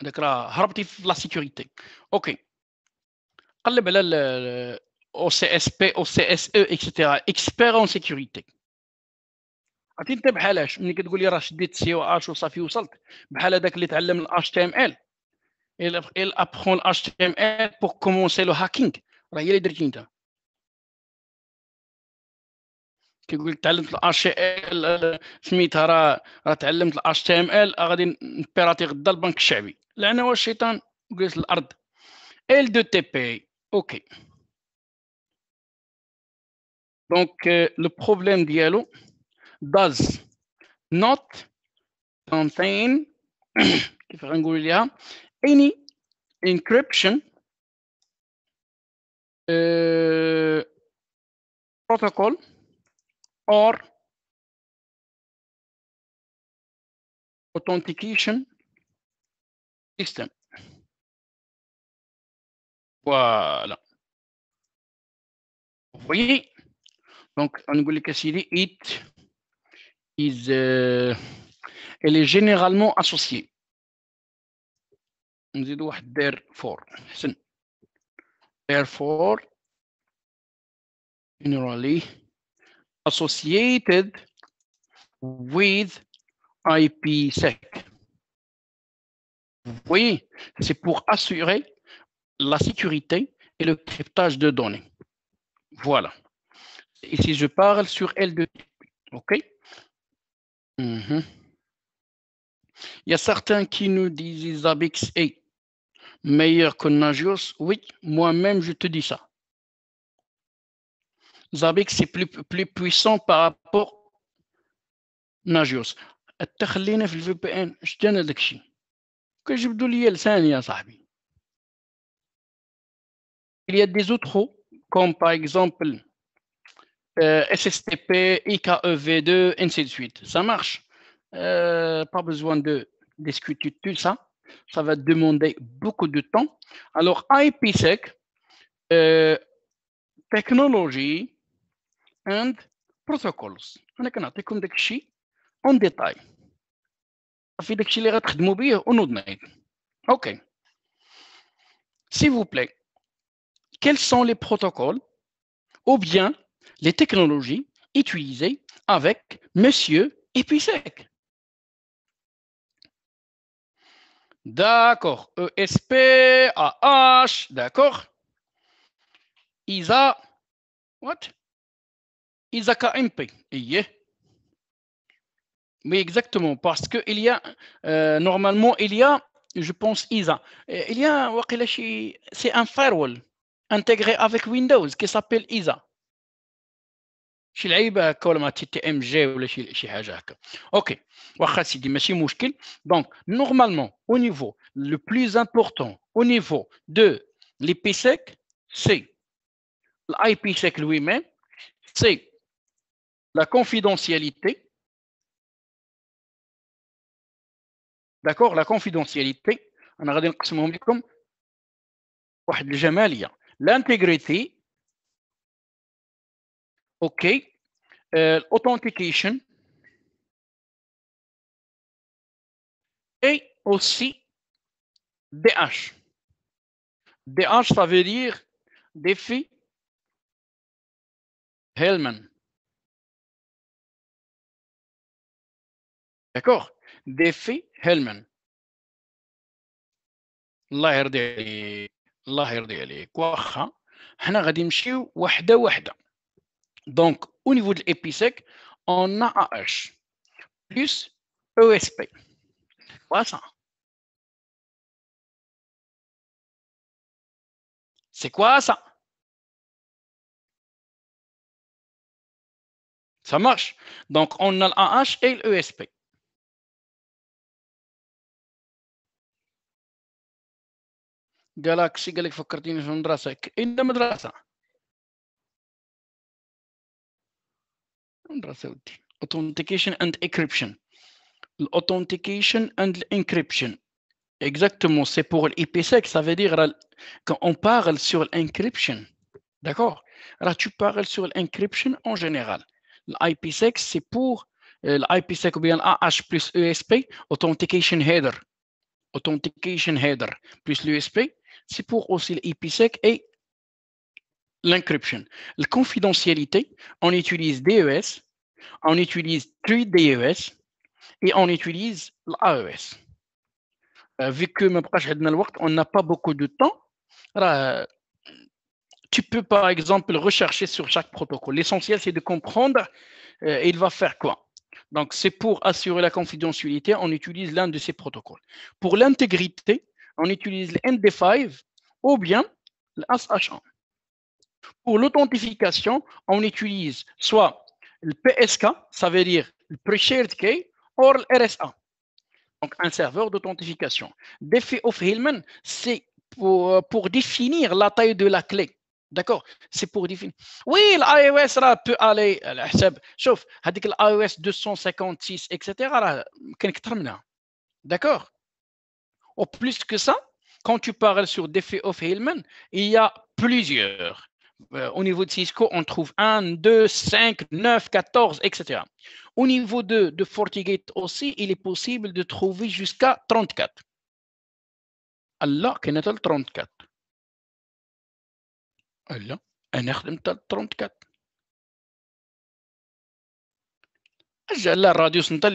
A: هذاك
B: راه هربتي في لا سيكوريتي اوكي قلب على او سي اس بي او سي اس او اكسيتيرا اكسبير اون سيكوريتي عرفتي انت بحالاش ملي كتقول لي راه شديت سي او اش وصافي وصلت بحال هذاك اللي تعلم الاش تي ام ال تي ام HTML بور كومونسي لو هاكينغ راه هي اللي درتي انت كيقول لك تعلمت الاتش تي ال سميتها راه راه تعلمت الاتش تي ام ال آه، غادي نبيراتي غدا البنك الشعبي لعنه هو الشيطان وجلس الارض ال دو تي بي اوكي دونك لو بروبليم ديالو داز نوت كونتين كيف غنقول ليها اني انكريبشن
A: uh, or authentication system. Voilà.
B: Vous voyez Donc, on dit que dit it is, euh, elle est généralement associée. On dit therefore. Therefore, generally, associated with IPsec. Vous voyez, c'est pour assurer la sécurité et le cryptage de données. Voilà. Ici, je parle sur L2. OK mhm. Il y a certains qui nous disent Isabix est meilleur que Nagios. Oui, moi-même, je te dis ça rapport plus plus puissant par rapport à Nagios. il y a des autres comme par exemple euh, SSTP, IKEV2, ainsi de suite. Ça marche. Euh, pas besoin de discuter de tout ça. Ça va demander beaucoup de temps. Alors, IPsec, euh, technologie, and protocols On a داك en s'il vous plaît quels sont les protocoles ou bien les technologies utilisées avec monsieur
A: Episec D'accord. ESP, AH, d'accord. ISA,
B: what Isa KMP, Oui, exactement parce que il y a euh, normalement il y a, je pense Isa, euh, il y a c'est un firewall intégré avec Windows qui s'appelle Isa. Donc normalement au niveau le plus important au niveau de l'IPsec, c'est l'IPsec lui-même, c'est la confidentialité.
A: D'accord La confidentialité. L'intégrité. OK. Euh, authentication. واحد ok, et aussi DH. DH, ça veut dire défi Hellman. D'accord Défi Hellman.
B: La RDL. la RDL. Quoi عليك واخا حنا غادي نمشيو وحده وحده Donc, au niveau de l'épisec, on a AH plus ESP. Quoi ça.
A: C'est quoi ça Ça marche. Donc, on a l'AH et l'ESP. E جالاكسي قال لك فكرتيني في مدرسك إن مدرسة
B: مدرسة ودي authentication and encryption l'authentication and encryption. exactement c'est pour l'IPsec ça veut dire quand on parle sur l'encryption d'accord Là, tu parles sur l'encryption en général l'IPsec c'est pour euh, l'IPsec ou bien AH plus ESP authentication header authentication header plus l'ESP c'est pour aussi l'IPSEC et l'encryption. La confidentialité, on utilise DES, on utilise 3DES et on utilise l'AES. Euh, vu que on n'a pas beaucoup de temps, euh, tu peux par exemple rechercher sur chaque protocole. L'essentiel, c'est de comprendre euh, il va faire quoi. Donc, c'est pour assurer la confidentialité, on utilise l'un de ces protocoles. Pour l'intégrité, on utilise le ND5 ou bien le 1 Pour l'authentification, on utilise soit le PSK, ça veut dire le Pre-Shared Key, ou le RSA, donc un serveur d'authentification. Défi of Hillman, c'est pour, euh, pour définir la taille de la clé. D'accord C'est pour définir. Oui, l'iOS peut aller. Euh, e Sauf, l'iOS 256, etc. D'accord plus que ça, quand tu parles sur of Hillman, il y a plusieurs. Euh, au niveau de Cisco, on trouve 1, 2, 5, 9, 14, etc. Au niveau de, de FortiGate aussi, il est possible de trouver jusqu'à 34. Allah, كاين 34
A: un انا 34 اجل لا الراديوس
B: انت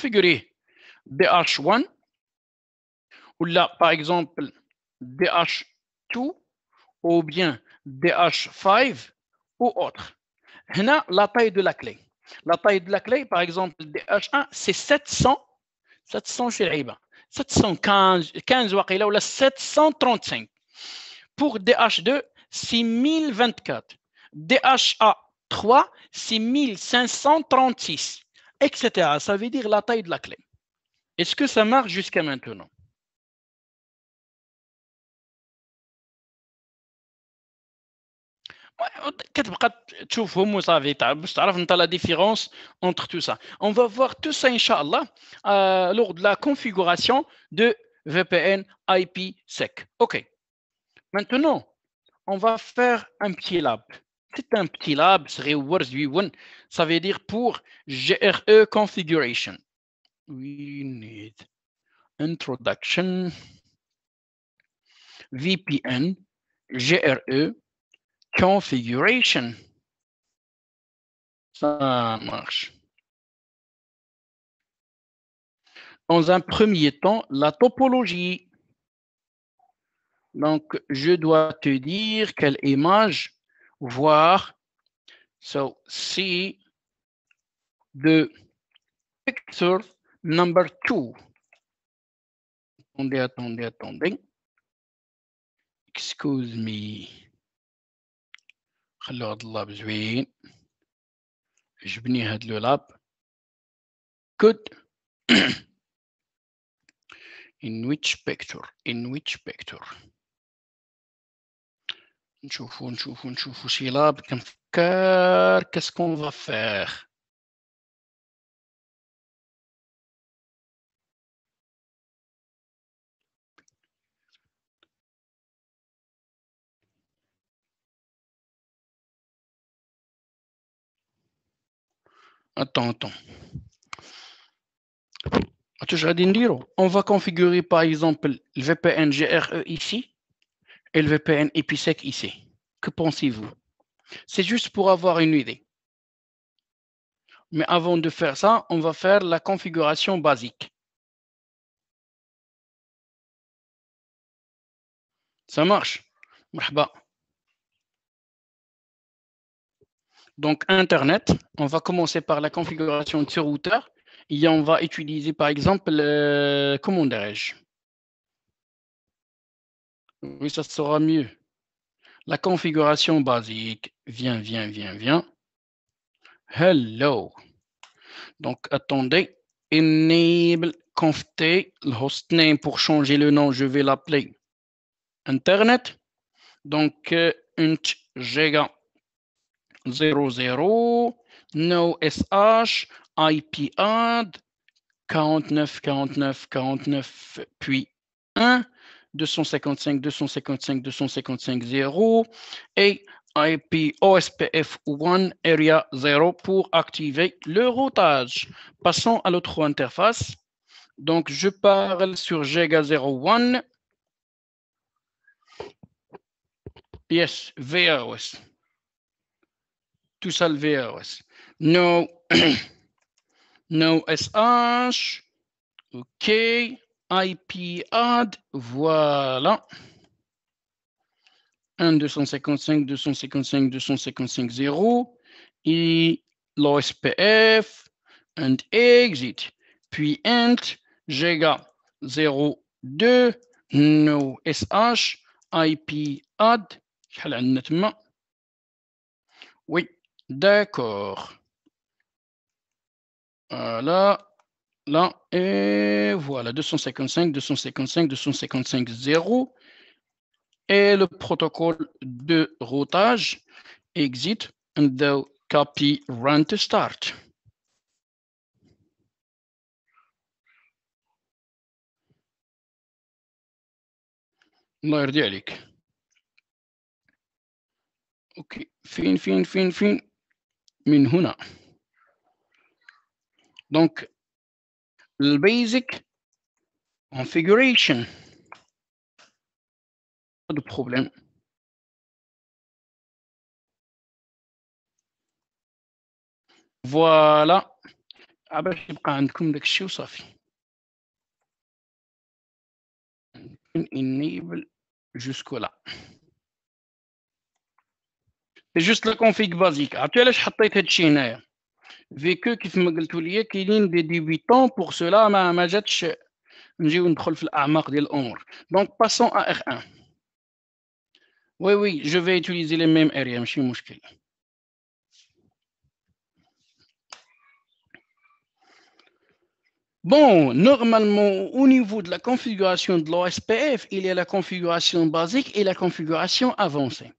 B: C'est dh 1 ou là, par exemple, DH2 ou bien DH5 ou autre. Là, la taille de la clé. La taille de la clé, par exemple, DH1, c'est 700, 700 715 ou 735 pour DH2 c'est 1024. DHA3 c'est 1536, etc. Ça veut dire la taille de la clé. Est-ce que ça marche jusqu'à maintenant la entre tout ça on va voir tout ça inchallah euh, lors de la configuration de VPN IPsec OK maintenant on va faire un petit lab c'est un petit lab ça veut dire pour GRE configuration we need introduction VPN GRE
A: configuration. Ça marche. Dans un premier temps, la topologie.
B: Donc, je dois te dire quelle image voir. So, see the picture number two.
A: Attendez, attendez, attendez. Excuse me. خلو هاد اللاب زوين عجبني هاد لولاب كود in which
B: picture in which picture نشوفو نشوفو نشوفو شي لاب كنفكر كاسكون فا Attends, attends. On va configurer par exemple le VPN GRE ici et le VPN IPsec ici. Que pensez-vous C'est juste pour avoir une idée. Mais avant de faire ça, on va faire la configuration basique. Ça marche. donc Internet. On va commencer par la configuration de ce routeur et on va utiliser par exemple, euh, comment dirais-je Oui, ça sera mieux. La configuration basique. Viens, viens, viens, viens. Hello. Donc attendez. Enable conft le hostname pour changer le nom, je vais l'appeler Internet. Donc, euh, un int giga 00, no SH, IP add 49, 49, 49, puis 1, 255, 255, 255, 0 et IP OSPF1 Area 0 pour activer le routage. Passons à l'autre interface. Donc, je parle sur Giga 01. Yes, VAOS tus alvéolos. No, no SH. OK. IP add. Voilà. 1, 255, 255, 255, 0. Et l'OSPF. And exit. Puis int. Jega 0, 2. No SH. IP add. Oui, D'accord. Voilà. Là, et voilà, 255, 255, 255, 0. Et le protocole de routage exit and the copy run to start.
A: الله يرضي
B: fin, fin, fin. fin. من هنا
A: دونك البيزك
B: configuration
A: هذا بروبليم فوالا باش يبقى عندكم داك الشيء وصافي
B: انيبل jusque là. c'est juste la config basique. Actuellement, ah, je vais mettre cette chaîne. Vécu, comme je vous l'ai dit, qu'il y des débutants pour cela, je n'ai pas de l'amour. Donc, passons à R1. Oui, oui, je vais utiliser les mêmes RM, je suis un Bon, normalement, au niveau de la configuration de l'OSPF, il y a la configuration basique et la configuration avancée.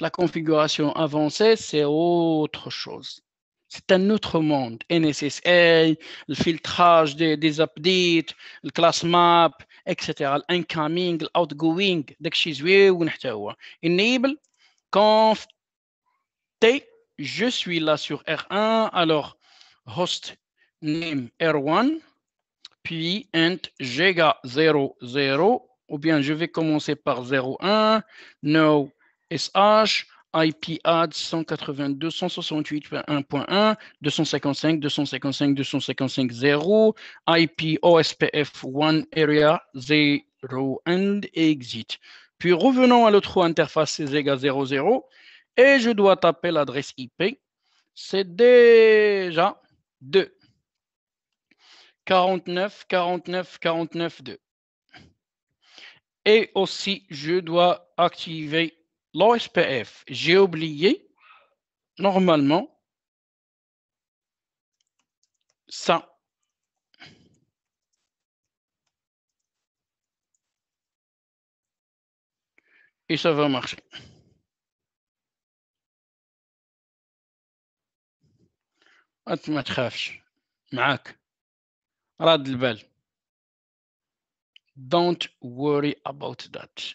B: La configuration avancée, c'est autre chose. C'est un autre monde. NSSA, le filtrage des, updates, le class map, etc. L'incoming, l'outgoing, داكشي زويون Enable, conf, T, je suis là sur R1, alors host name R1, puis int giga 00, ou bien je vais commencer par 01, no SH, IP ads 182, 168.1.1, 255, 255, 255, 0, IP OSPF 1 area 0 and exit. Puis revenons à l'autre interface c'est 00 et je dois taper l'adresse IP. C'est déjà 2. 49, 49, 49, 2. Et aussi, je dois activer l'OSPF, j'ai oublié, normalement,
A: ça. Et ça va marcher.
B: don't worry about that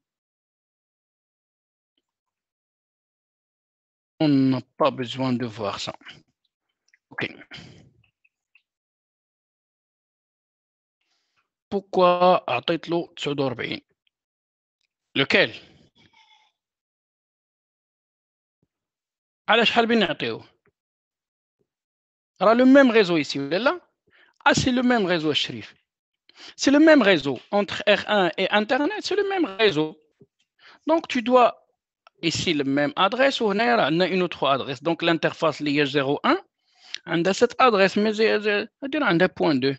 B: On n'a pas besoin de voir ça. OK. Pourquoi Lequel? lequel 49 le على شحال Le Alors, le même réseau ici là. Ah, c'est le même réseau, Shrif. C'est le même réseau entre R1 et Internet, c'est le même réseau. Donc, tu dois ici le même adresse ou on a une autre adresse. Donc l'interface liée 01, on a cette adresse, mais on a 2.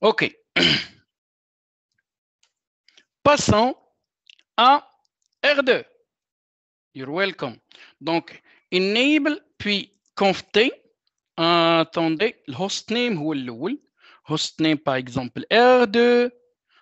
B: OK. Passons à R2. You're welcome. Donc, enable puis confter. Attendez, le hostname Hostname par exemple R2.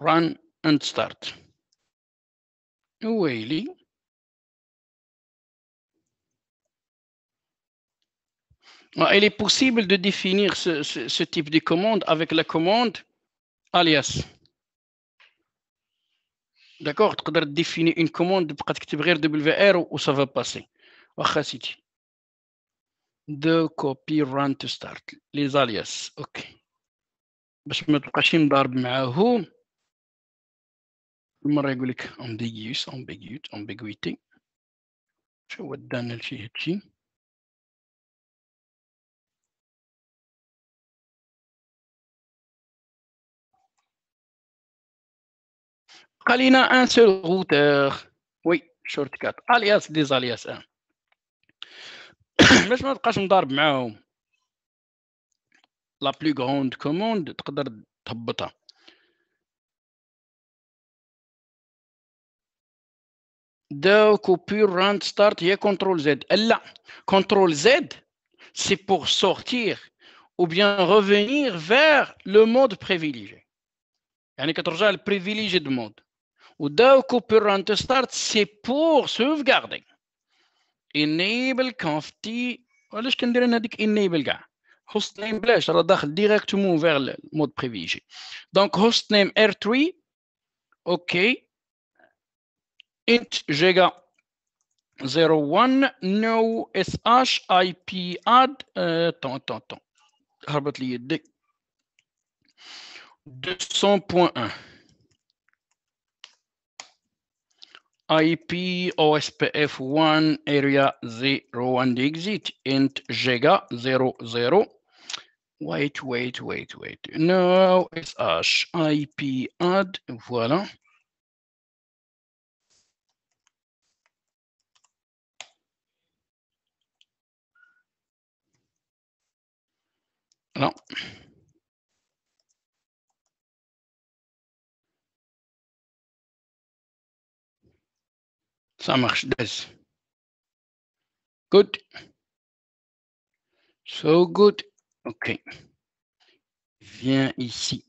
A: run and start ويلي
B: Il est possible de définir ce, type de commande avec la commande alias. D'accord Tu peux définir une commande WR ou ça va passer. de copy run to start. Les alias. OK. باش ما تبقاش مضارب معاه المره يقول لك امبيغيوس امبيغيوت
A: امبيغويتي شو الدان لشي هادشي
B: بقى لينا ان سول غوتور وي شورت كات الياس ديز الياس ان باش ما تبقاش مضارب معاهم la plus grande commande, تقدر تهبطها. De coupure run start a ctrl Z. Eh là, ctrl Z c'est pour sortir ou bien revenir vers le mode privilégié. يعني كترجع للبريفيليجي de mode. de coupure run start c'est pour sauvegarder. enable كونفتي علاش كندير انا dit enable Ga host name ça va d'accord directement vers le mode privilégié. Donc hostname R3, ok, int giga 01 no sh IP add, euh, attends, attends, attends, هربت 200.1 IP OSPF1 area 01 exit int giga 00 Wait, wait, wait, wait. No, it's us. IP add, voilà.
A: Non. Ça marche, Good. So good. OK. Viens ici.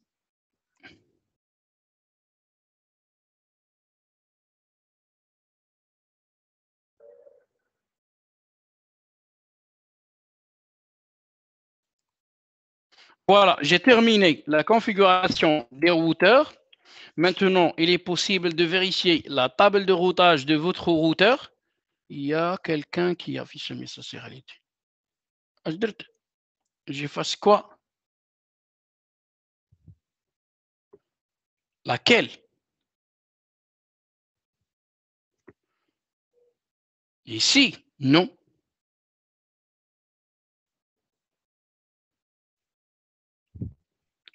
B: Voilà, j'ai terminé la configuration des routeurs. Maintenant, il est possible de vérifier la table de routage de votre routeur. Il y a quelqu'un qui affiche mes message réalité j'efface quoi
A: Laquelle Ici, non.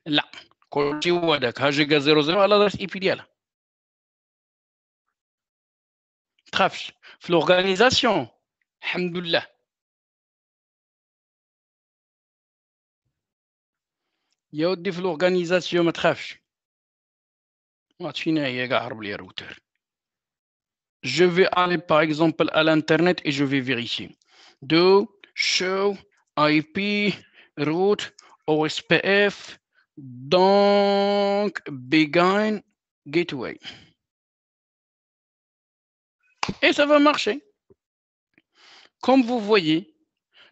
A: Là, quand tu vois de KGK00 à l'adresse IP, il y a L'organisation, alhamdoulilah, il y a de
B: je vais aller par exemple à l'internet et je vais vérifier. Do, show, IP, route, OSPF, donc
A: begin gateway.
B: Et ça va marcher. Comme vous voyez,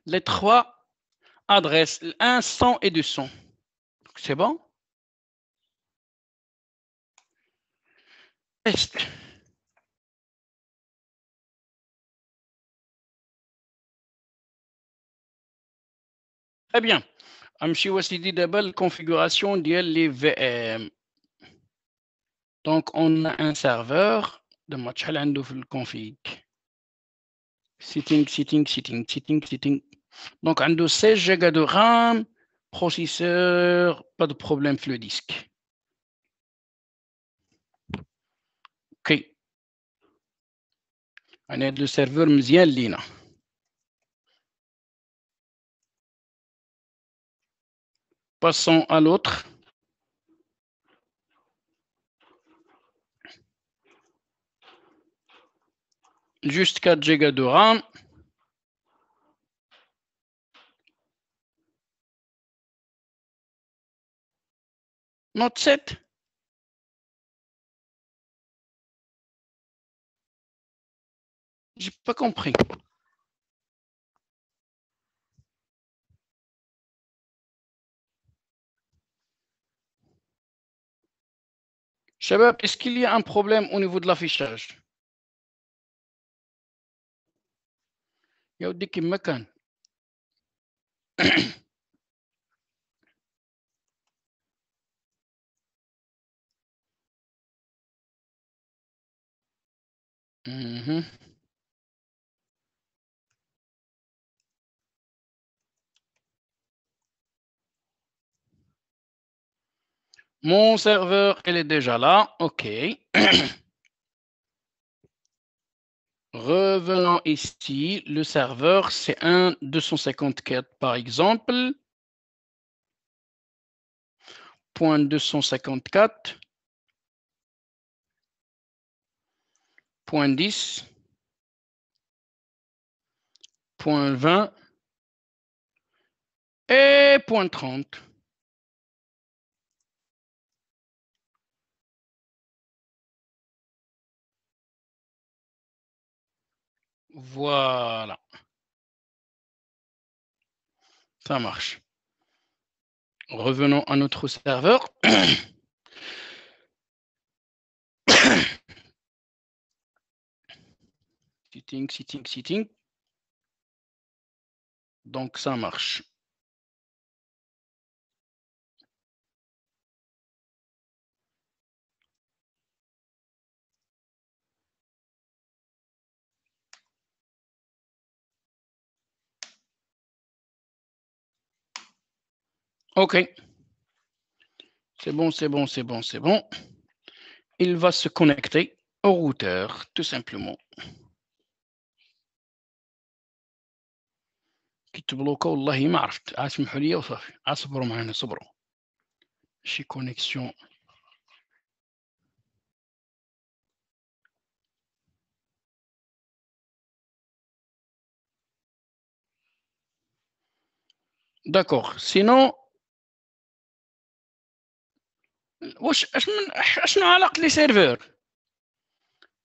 B: les trois adresses, 1, 100 et 200. C'est bon Test. Très eh bien. Amshi Wassidi Double, configuration VM. Donc, on a un serveur de match le config. Sitting, sitting, sitting, sitting, sitting. Donc, on a 16 Go de RAM, Processeur, pas de problème sur le disque. OK.
A: On a le serveur مزيان Lina. Passons à l'autre.
B: Juste 4 Go de RAM.
A: Je J'ai pas compris. Shabab, est-ce qu'il y a un problème au niveau de l'affichage يوديك Makan. Mm-hmm. Mon
B: serveur, il est déjà là. OK. Revenons ici. Le serveur, c'est un 254 par exemple. Point
A: 254. point 10, point 20 et point 30. Voilà. Ça marche. Revenons à notre serveur. Sitting, sitting, sitting. Donc ça marche.
B: OK. C'est bon, c'est bon, c'est bon, c'est bon. Il va se connecter au routeur, tout simplement. كي تبلوكا والله ما عرفت اسمحوا لي وصافي اصبروا معنا صبروا شي كونيكسيون
A: داكوغ سينو
B: واش اش من اشنو علاقه لي سيرفور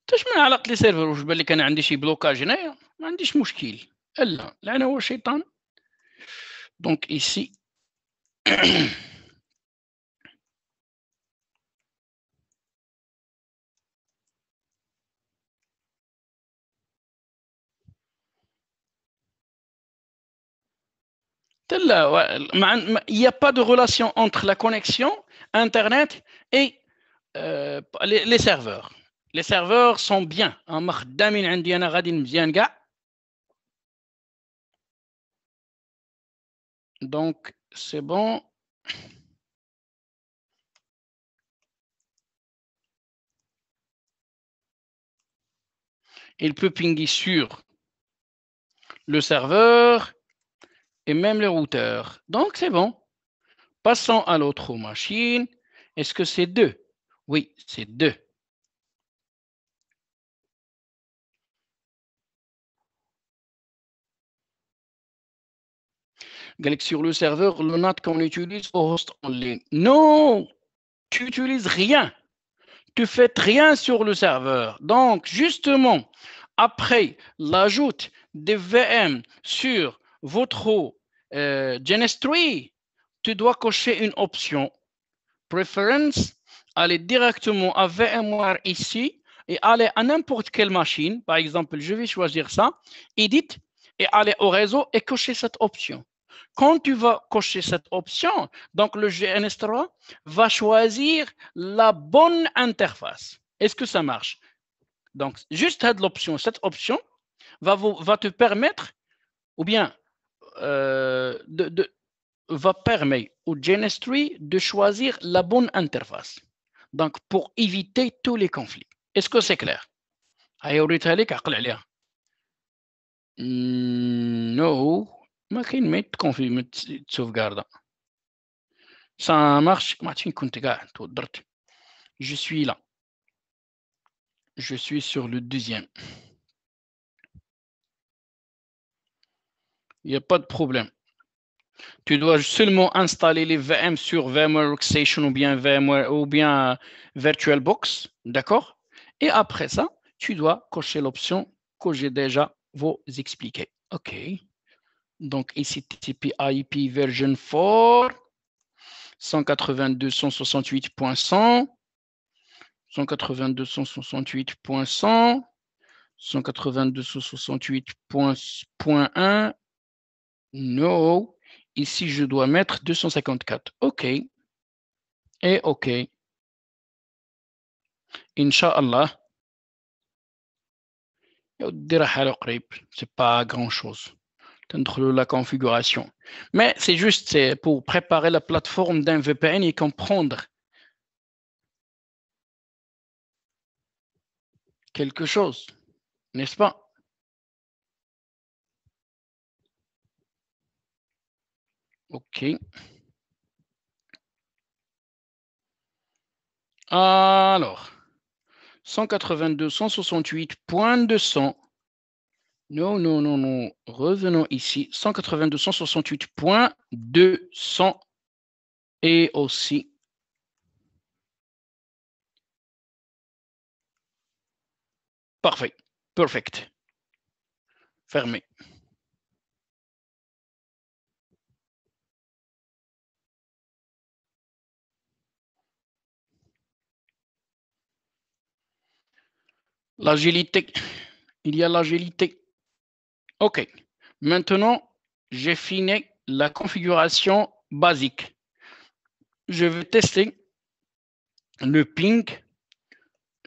B: تاش من علاقه لي سيرفور واش بان لك انا عندي شي بلوكاج هنايا ما عنديش مشكل la l'ana ici euh, Il n'y a pas de relation entre la connexion Internet et euh, les, les serveurs. Les serveurs sont bien.
A: Donc, c'est bon.
B: Il peut pinguer sur le serveur et même le routeur. Donc, c'est bon. Passons à l'autre machine. Est-ce que c'est deux? Oui, c'est deux. sur le serveur, le NAT qu'on utilise au host en ligne. Non, tu n'utilises rien. Tu ne fais rien sur le serveur. Donc, justement, après l'ajout des VM sur votre euh, tu dois cocher une option. Preference, aller directement à VMware ici et aller à n'importe quelle machine. Par exemple, je vais choisir ça, Edit, et aller au réseau et cocher cette option. Quand tu vas cocher cette option, donc le GNS3 va choisir la bonne interface. Est-ce que ça marche Donc, juste l'option, cette option va, te permettre, ou bien euh, va permettre au GNS3 de choisir la bonne interface. Donc, pour éviter tous les conflits. Est-ce que c'est clair hmm, Non. ما كاين ما je sauvegarde. Ça marche. مارش ما عرفتش tout كنت Je suis là. Je suis a pas de problème tu dois seulement installer les VM sur VMware Workstation ou bien VMware ou bien euh, VirtualBox, d'accord Et après ça, tu dois cocher l'option que j'ai déjà vous expliqué. OK donc HTTP IP version 4, 182.168.100, 182.168.100, 182.168.1, no, ici je dois mettre 254, ok, et ok, Inch'Allah, c'est pas grand chose entre la configuration. Mais c'est juste pour préparer la plateforme d'un VPN et comprendre quelque chose, n'est-ce pas? OK. Alors, 182, 168.200 non, non, non, non. Revenons ici. 182, 168200 points, cent et aussi.
A: Parfait. Perfect. Fermé.
B: L'agilité. Il y a l'agilité. OK. Maintenant, j'ai fini la configuration basique. Je vais tester le ping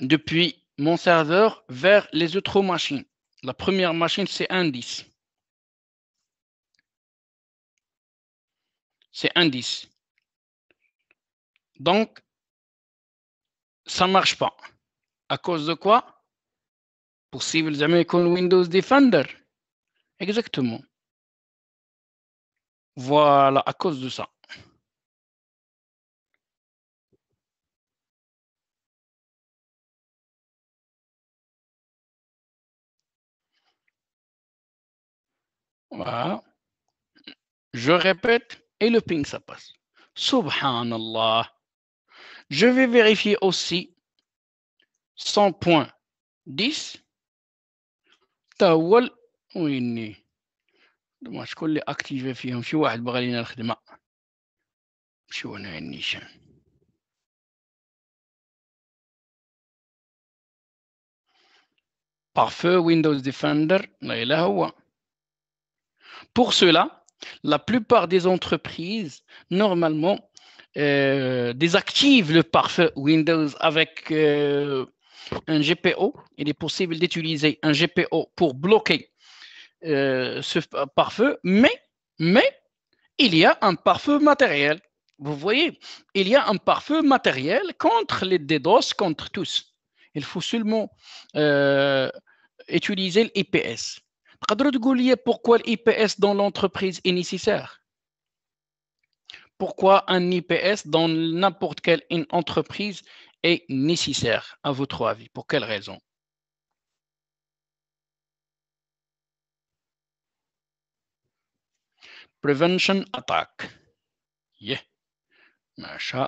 B: depuis mon serveur vers les autres machines. La première machine, c'est indice.
A: C'est indice. Donc, ça ne marche pas. À cause de quoi pour Possible jamais avec Windows Defender. Exactement. Voilà, à cause de ça. Voilà.
B: Je répète et le ping, ça passe. Subhanallah. Je vais vérifier aussi 100.10. Tawal ويني دوما شكون اللي فيهم شي واحد Parfait Windows Defender, Pour cela, la plupart des entreprises, normalement, euh, désactivent le parfait Windows avec euh, un GPO. Il est possible d'utiliser un GPO pour bloquer euh, ce pare-feu, mais, mais il y a un pare-feu matériel. Vous voyez, il y a un pare-feu matériel contre les DDoS, contre tous. Il faut seulement euh, utiliser l'IPS. Pourquoi l'IPS dans l'entreprise est nécessaire Pourquoi un IPS dans n'importe quelle entreprise est nécessaire, à votre avis Pour quelle raison prevention attack. Yeah. Masha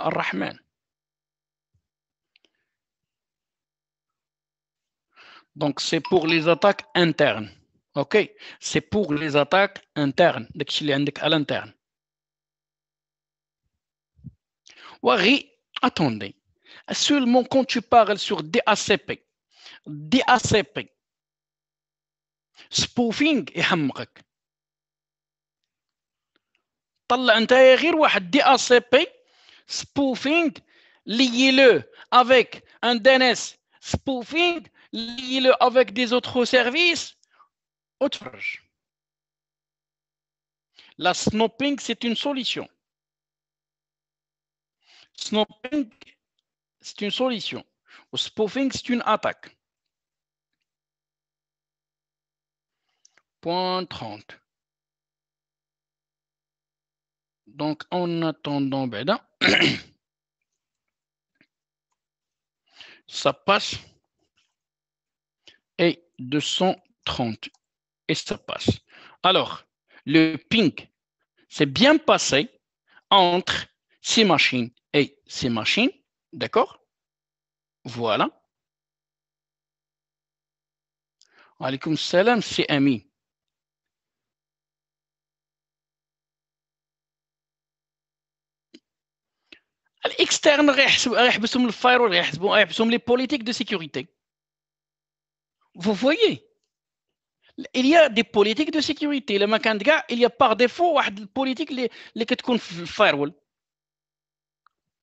B: Donc c'est pour les attaques internes. OK C'est pour les attaques internes. de' les à l'interne. Wari, attendez. Seulement quand tu parles sur DACP. DACP. Spoofing et hamrak l'intérieur ou غير le avec un DNS spoofing, liez-le avec des autres services, autre La snopping, c'est une solution. Snopping, c'est une solution. Ou spoofing, c'est une attaque. Point 30. Donc, en attendant, ben ça passe et 230 et ça passe. Alors, le ping s'est bien passé entre ces machines et ces machines, d'accord Voilà. Alaikum salam, c'est Ami. الاكسترن غيحبسهم الفايرول politiques غيحبسهم les politiques de il y a des politiques de sécurité Le Macandga, il y a par défaut une politique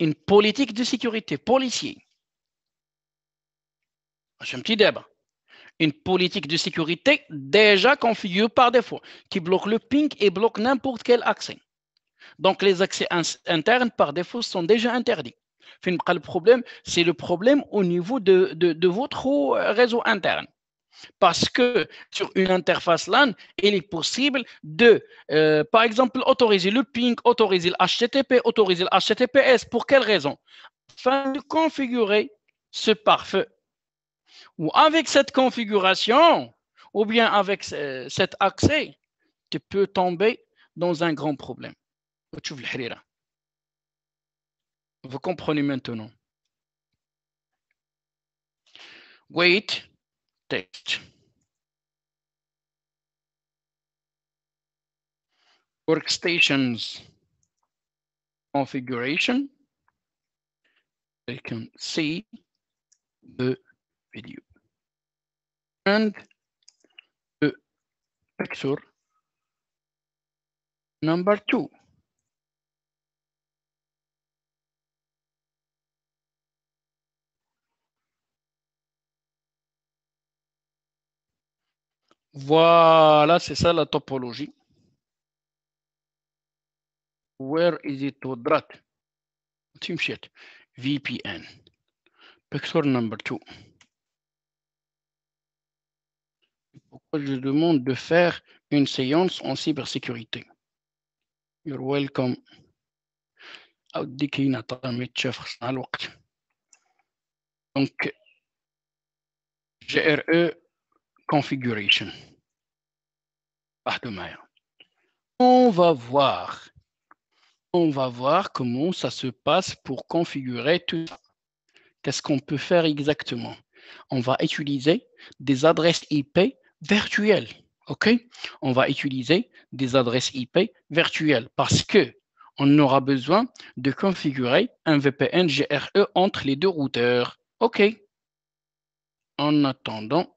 B: une politique de sécurité policier petit débat. une politique de sécurité déjà configurée par défaut qui bloque le ping et bloque n'importe quel accès donc les accès internes, par défaut, sont déjà interdits. Le problème, c'est le problème au niveau de, votre réseau interne. Parce que sur une interface LAN, il est possible de, euh, par exemple, autoriser le ping, autoriser le HTTP, autoriser le HTTPS. Pour quelle raison Afin de configurer ce pare-feu. Ou avec cette configuration, ou bien avec euh, cet accès, tu peux tomber dans un grand problème vous comprenez maintenant wait text workstations configuration they can see the video and the picture number two Voilà, c'est ça la topologie. Where is it to drat? shit. VPN. Picture number two. Pourquoi je demande de faire une séance en cybersécurité? You're welcome. Donc, GRE configuration On va voir. On va voir comment ça se passe pour configurer tout ça. Qu'est-ce qu'on peut faire exactement On va utiliser des adresses IP virtuelles. OK On va utiliser des adresses IP virtuelles parce que on aura besoin de configurer un VPN GRE entre les deux routeurs. OK. En attendant,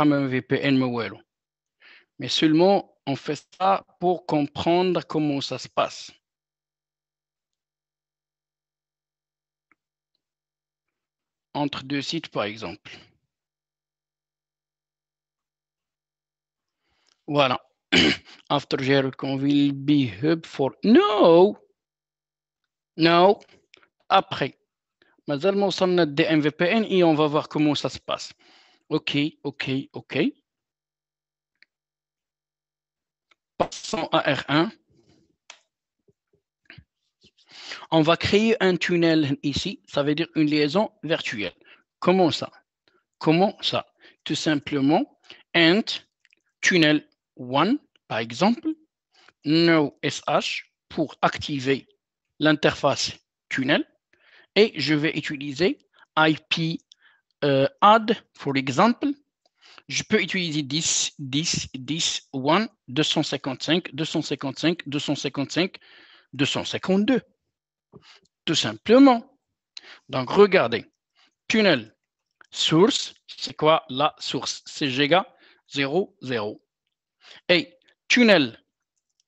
B: un VPN mobile, Mais seulement, on fait ça pour comprendre comment ça se passe. Entre deux sites, par exemple. Voilà. After j'ai will be hub for. No! No! Après. Mazal, on a DMVPN et on va voir comment ça se passe. OK, OK, OK. Passons à R1. On va créer un tunnel ici, ça veut dire une liaison virtuelle. Comment ça Comment ça Tout simplement, int tunnel 1, par exemple, no sh pour activer l'interface tunnel et je vais utiliser IP euh, add, for example, je peux utiliser 10, 10, 10, 1, 255, 255, 255, 252. Tout simplement. Donc, regardez. Tunnel, source, c'est quoi la source C'est giga 0, 0. Et tunnel,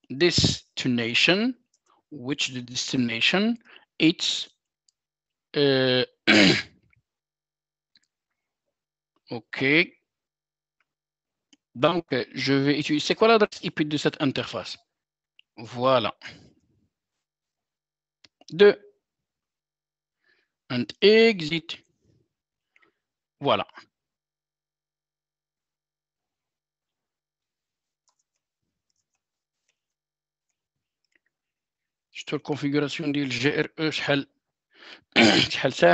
B: destination, which the destination, it's... Euh, OK. Donc, je vais utiliser. C'est quoi l'adresse IP de cette interface? Voilà. 2. And exit. Voilà. Configuration d'il configuration je suis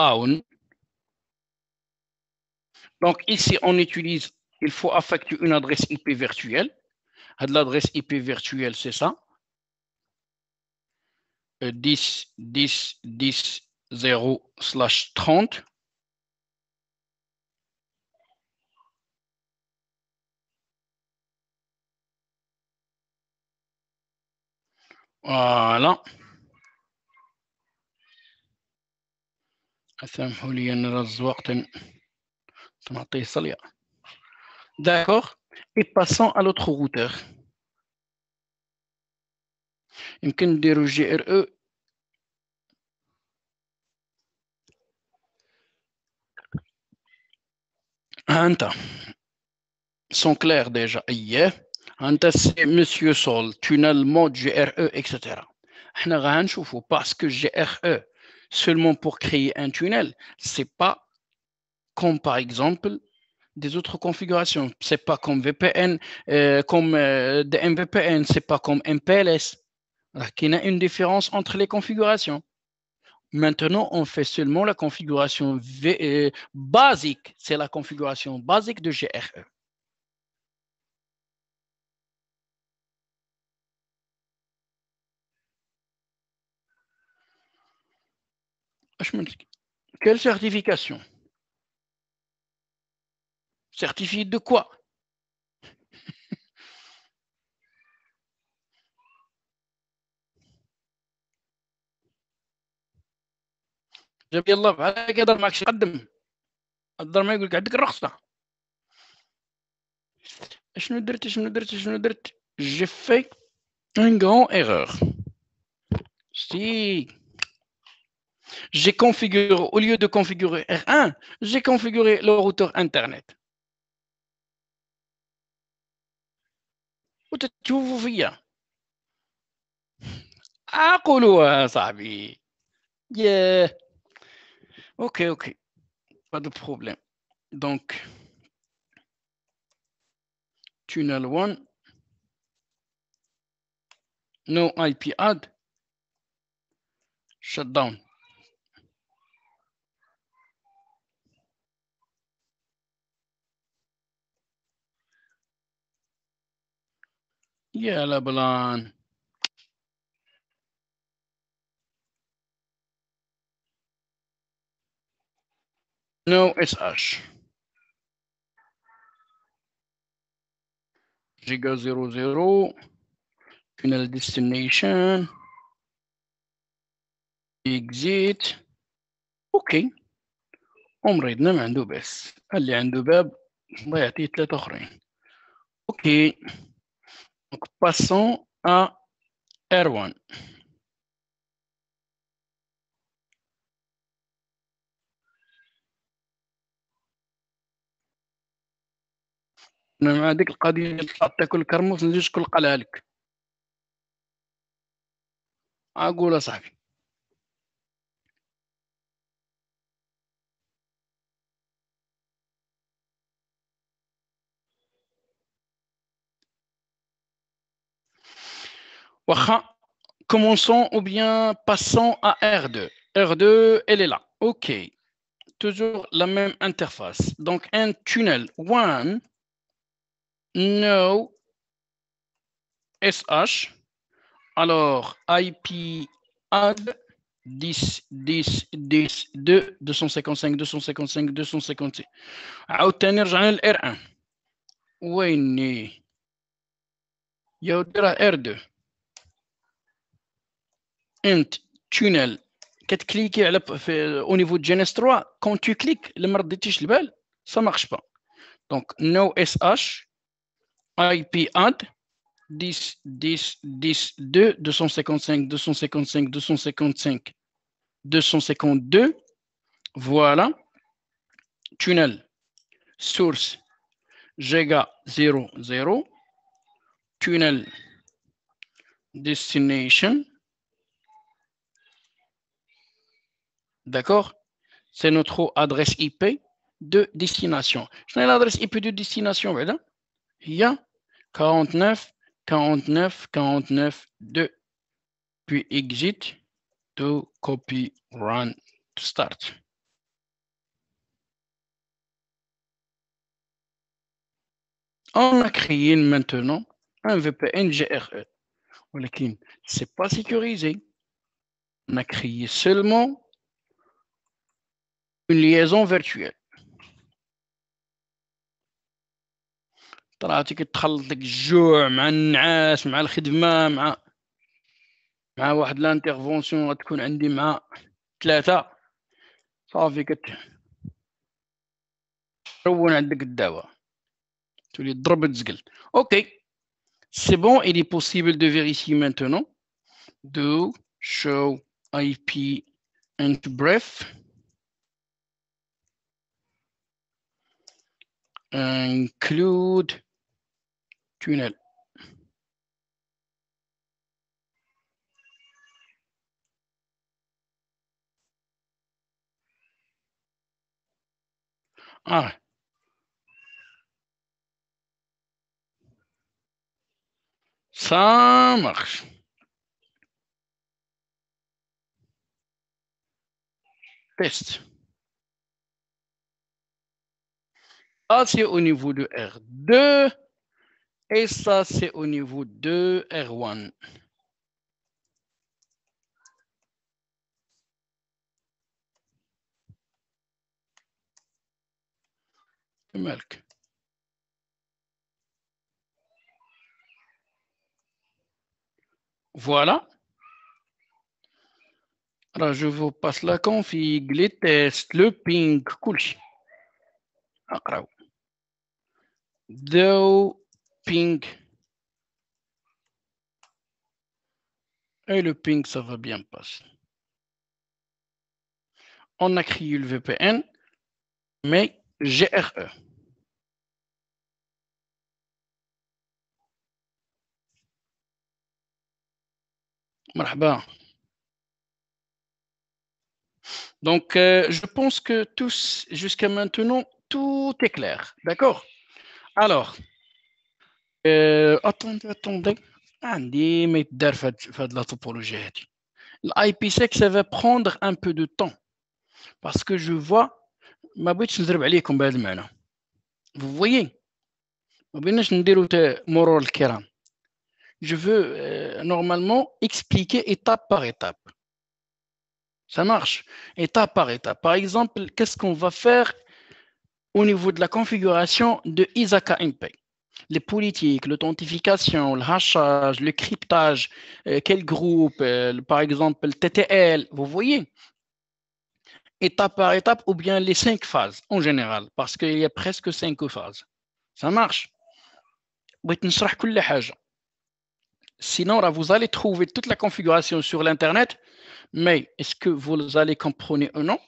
B: Donc ici, on utilise, il faut affecter une adresse IP virtuelle. L'adresse IP virtuelle, c'est ça. 10, 10, 10, 0, slash 30. Voilà. D'accord, et passons à l'autre routeur. On peut dire GRE. Anta. Sont clairs déjà. Anta c'est Monsieur Sol, Tunnel, Mode, GRE, etc. parce que GRE, seulement pour créer un tunnel. Ce n'est pas comme par exemple des autres configurations. Ce n'est pas comme VPN, comme des MVPN, C'est pas comme MPLS. il y a une différence entre les configurations. Maintenant, on fait seulement la configuration euh, basique. C'est la configuration basique de GRE. Quelle certification Certifié de quoi J'ai fait une grand erreur يقدم j'ai configuré, au lieu de configurer R1, j'ai configuré le routeur Internet. Ah فيا ça, صاحبي Yeah. OK, OK. Pas de problème. Donc, tunnel 1 no IP Add. Shutdown.
A: يا لبلان
B: No, it's Ash. Giga 00, final destination, exit. اوكي ومريضنا ما عنده باس اللي عنده باب الله يعطيه ثلاثة اخرين اوكي Donc, passons à R1. مع ديك القضيه طلعت تاكل كرموس نزيد شكون قالها لك اقول اصاحبي Commençons ou bien passons à R2. R2, elle est là. OK. Toujours la même interface. Donc, un tunnel. One, no, SH. Alors, IP add 10, 10, 10, 2, 255, 255, 256. j'en ai le r 1 ويني؟ R2 tunnel تونال كتكليكي على في او نيفو 3 quand tu cliques the ما des البال سا ça marche pas donc no sh ip ip 10 10 10 2 255 255 255 252 voilà tunnel source Giga 00 tunnel destination D'accord C'est notre adresse IP de destination. Je n'ai l'adresse IP de destination, voilà. Il y a 49, 49, 49, 2. Puis exit, to copy, run, to start. On a créé maintenant un VPN GRE. Ce n'est pas sécurisé. On a créé seulement une liaison virtuelle طلعتي كتخلط لك الجوع مع النعاس مع الخدمه مع مع واحد لانترفونسيون غتكون عندي مع ثلاثه صافي كت تكون عندك الدواء تولي تضرب تزقل اوكي سي بون لي بوسيبل دو فيريفي مينتونون دو شو اي بي انت بريف include
A: tunnel. Ah. ça marche.
B: Test. Ah, c'est au niveau de R2. Et ça, c'est au niveau de R1. Voilà. Alors, je vous passe la config, les tests, le ping, cool. Ah, ping, Et le ping, ça va bien passer. On a créé le VPN, mais GRE. Marhaba. Donc, euh, je pense que tous, jusqu'à maintenant, tout est clair. D'accord alors, attendez, attendez, عندي ما يدار في un لا توبولوجي هادي الاي بي سيك vois فا بروندر ان بو دو طون باسكو جو فوا عليكم بهذا المعنى Ça marche, étape par étape. Par exemple, qu'est-ce qu'on va faire au niveau de la configuration de Isaka MP. Les politiques, l'authentification, le hachage, le cryptage, euh, quel groupe, euh, par exemple le TTL, vous voyez, étape par étape, ou bien les cinq phases en général, parce qu'il y a presque cinq phases. Ça marche. Sinon, là, vous allez trouver toute la configuration sur l'Internet, mais est-ce que vous allez comprendre ou non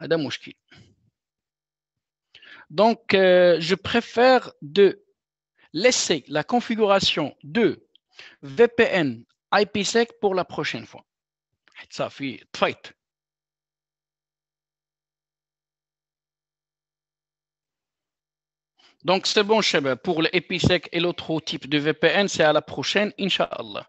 B: C'est un donc, euh, je préfère de laisser la configuration de VPN IPsec pour la prochaine fois. Ça fait fight. Donc, c'est bon, Cheb, pour l'IPsec et l'autre type de VPN, c'est à la prochaine, Inch'Allah.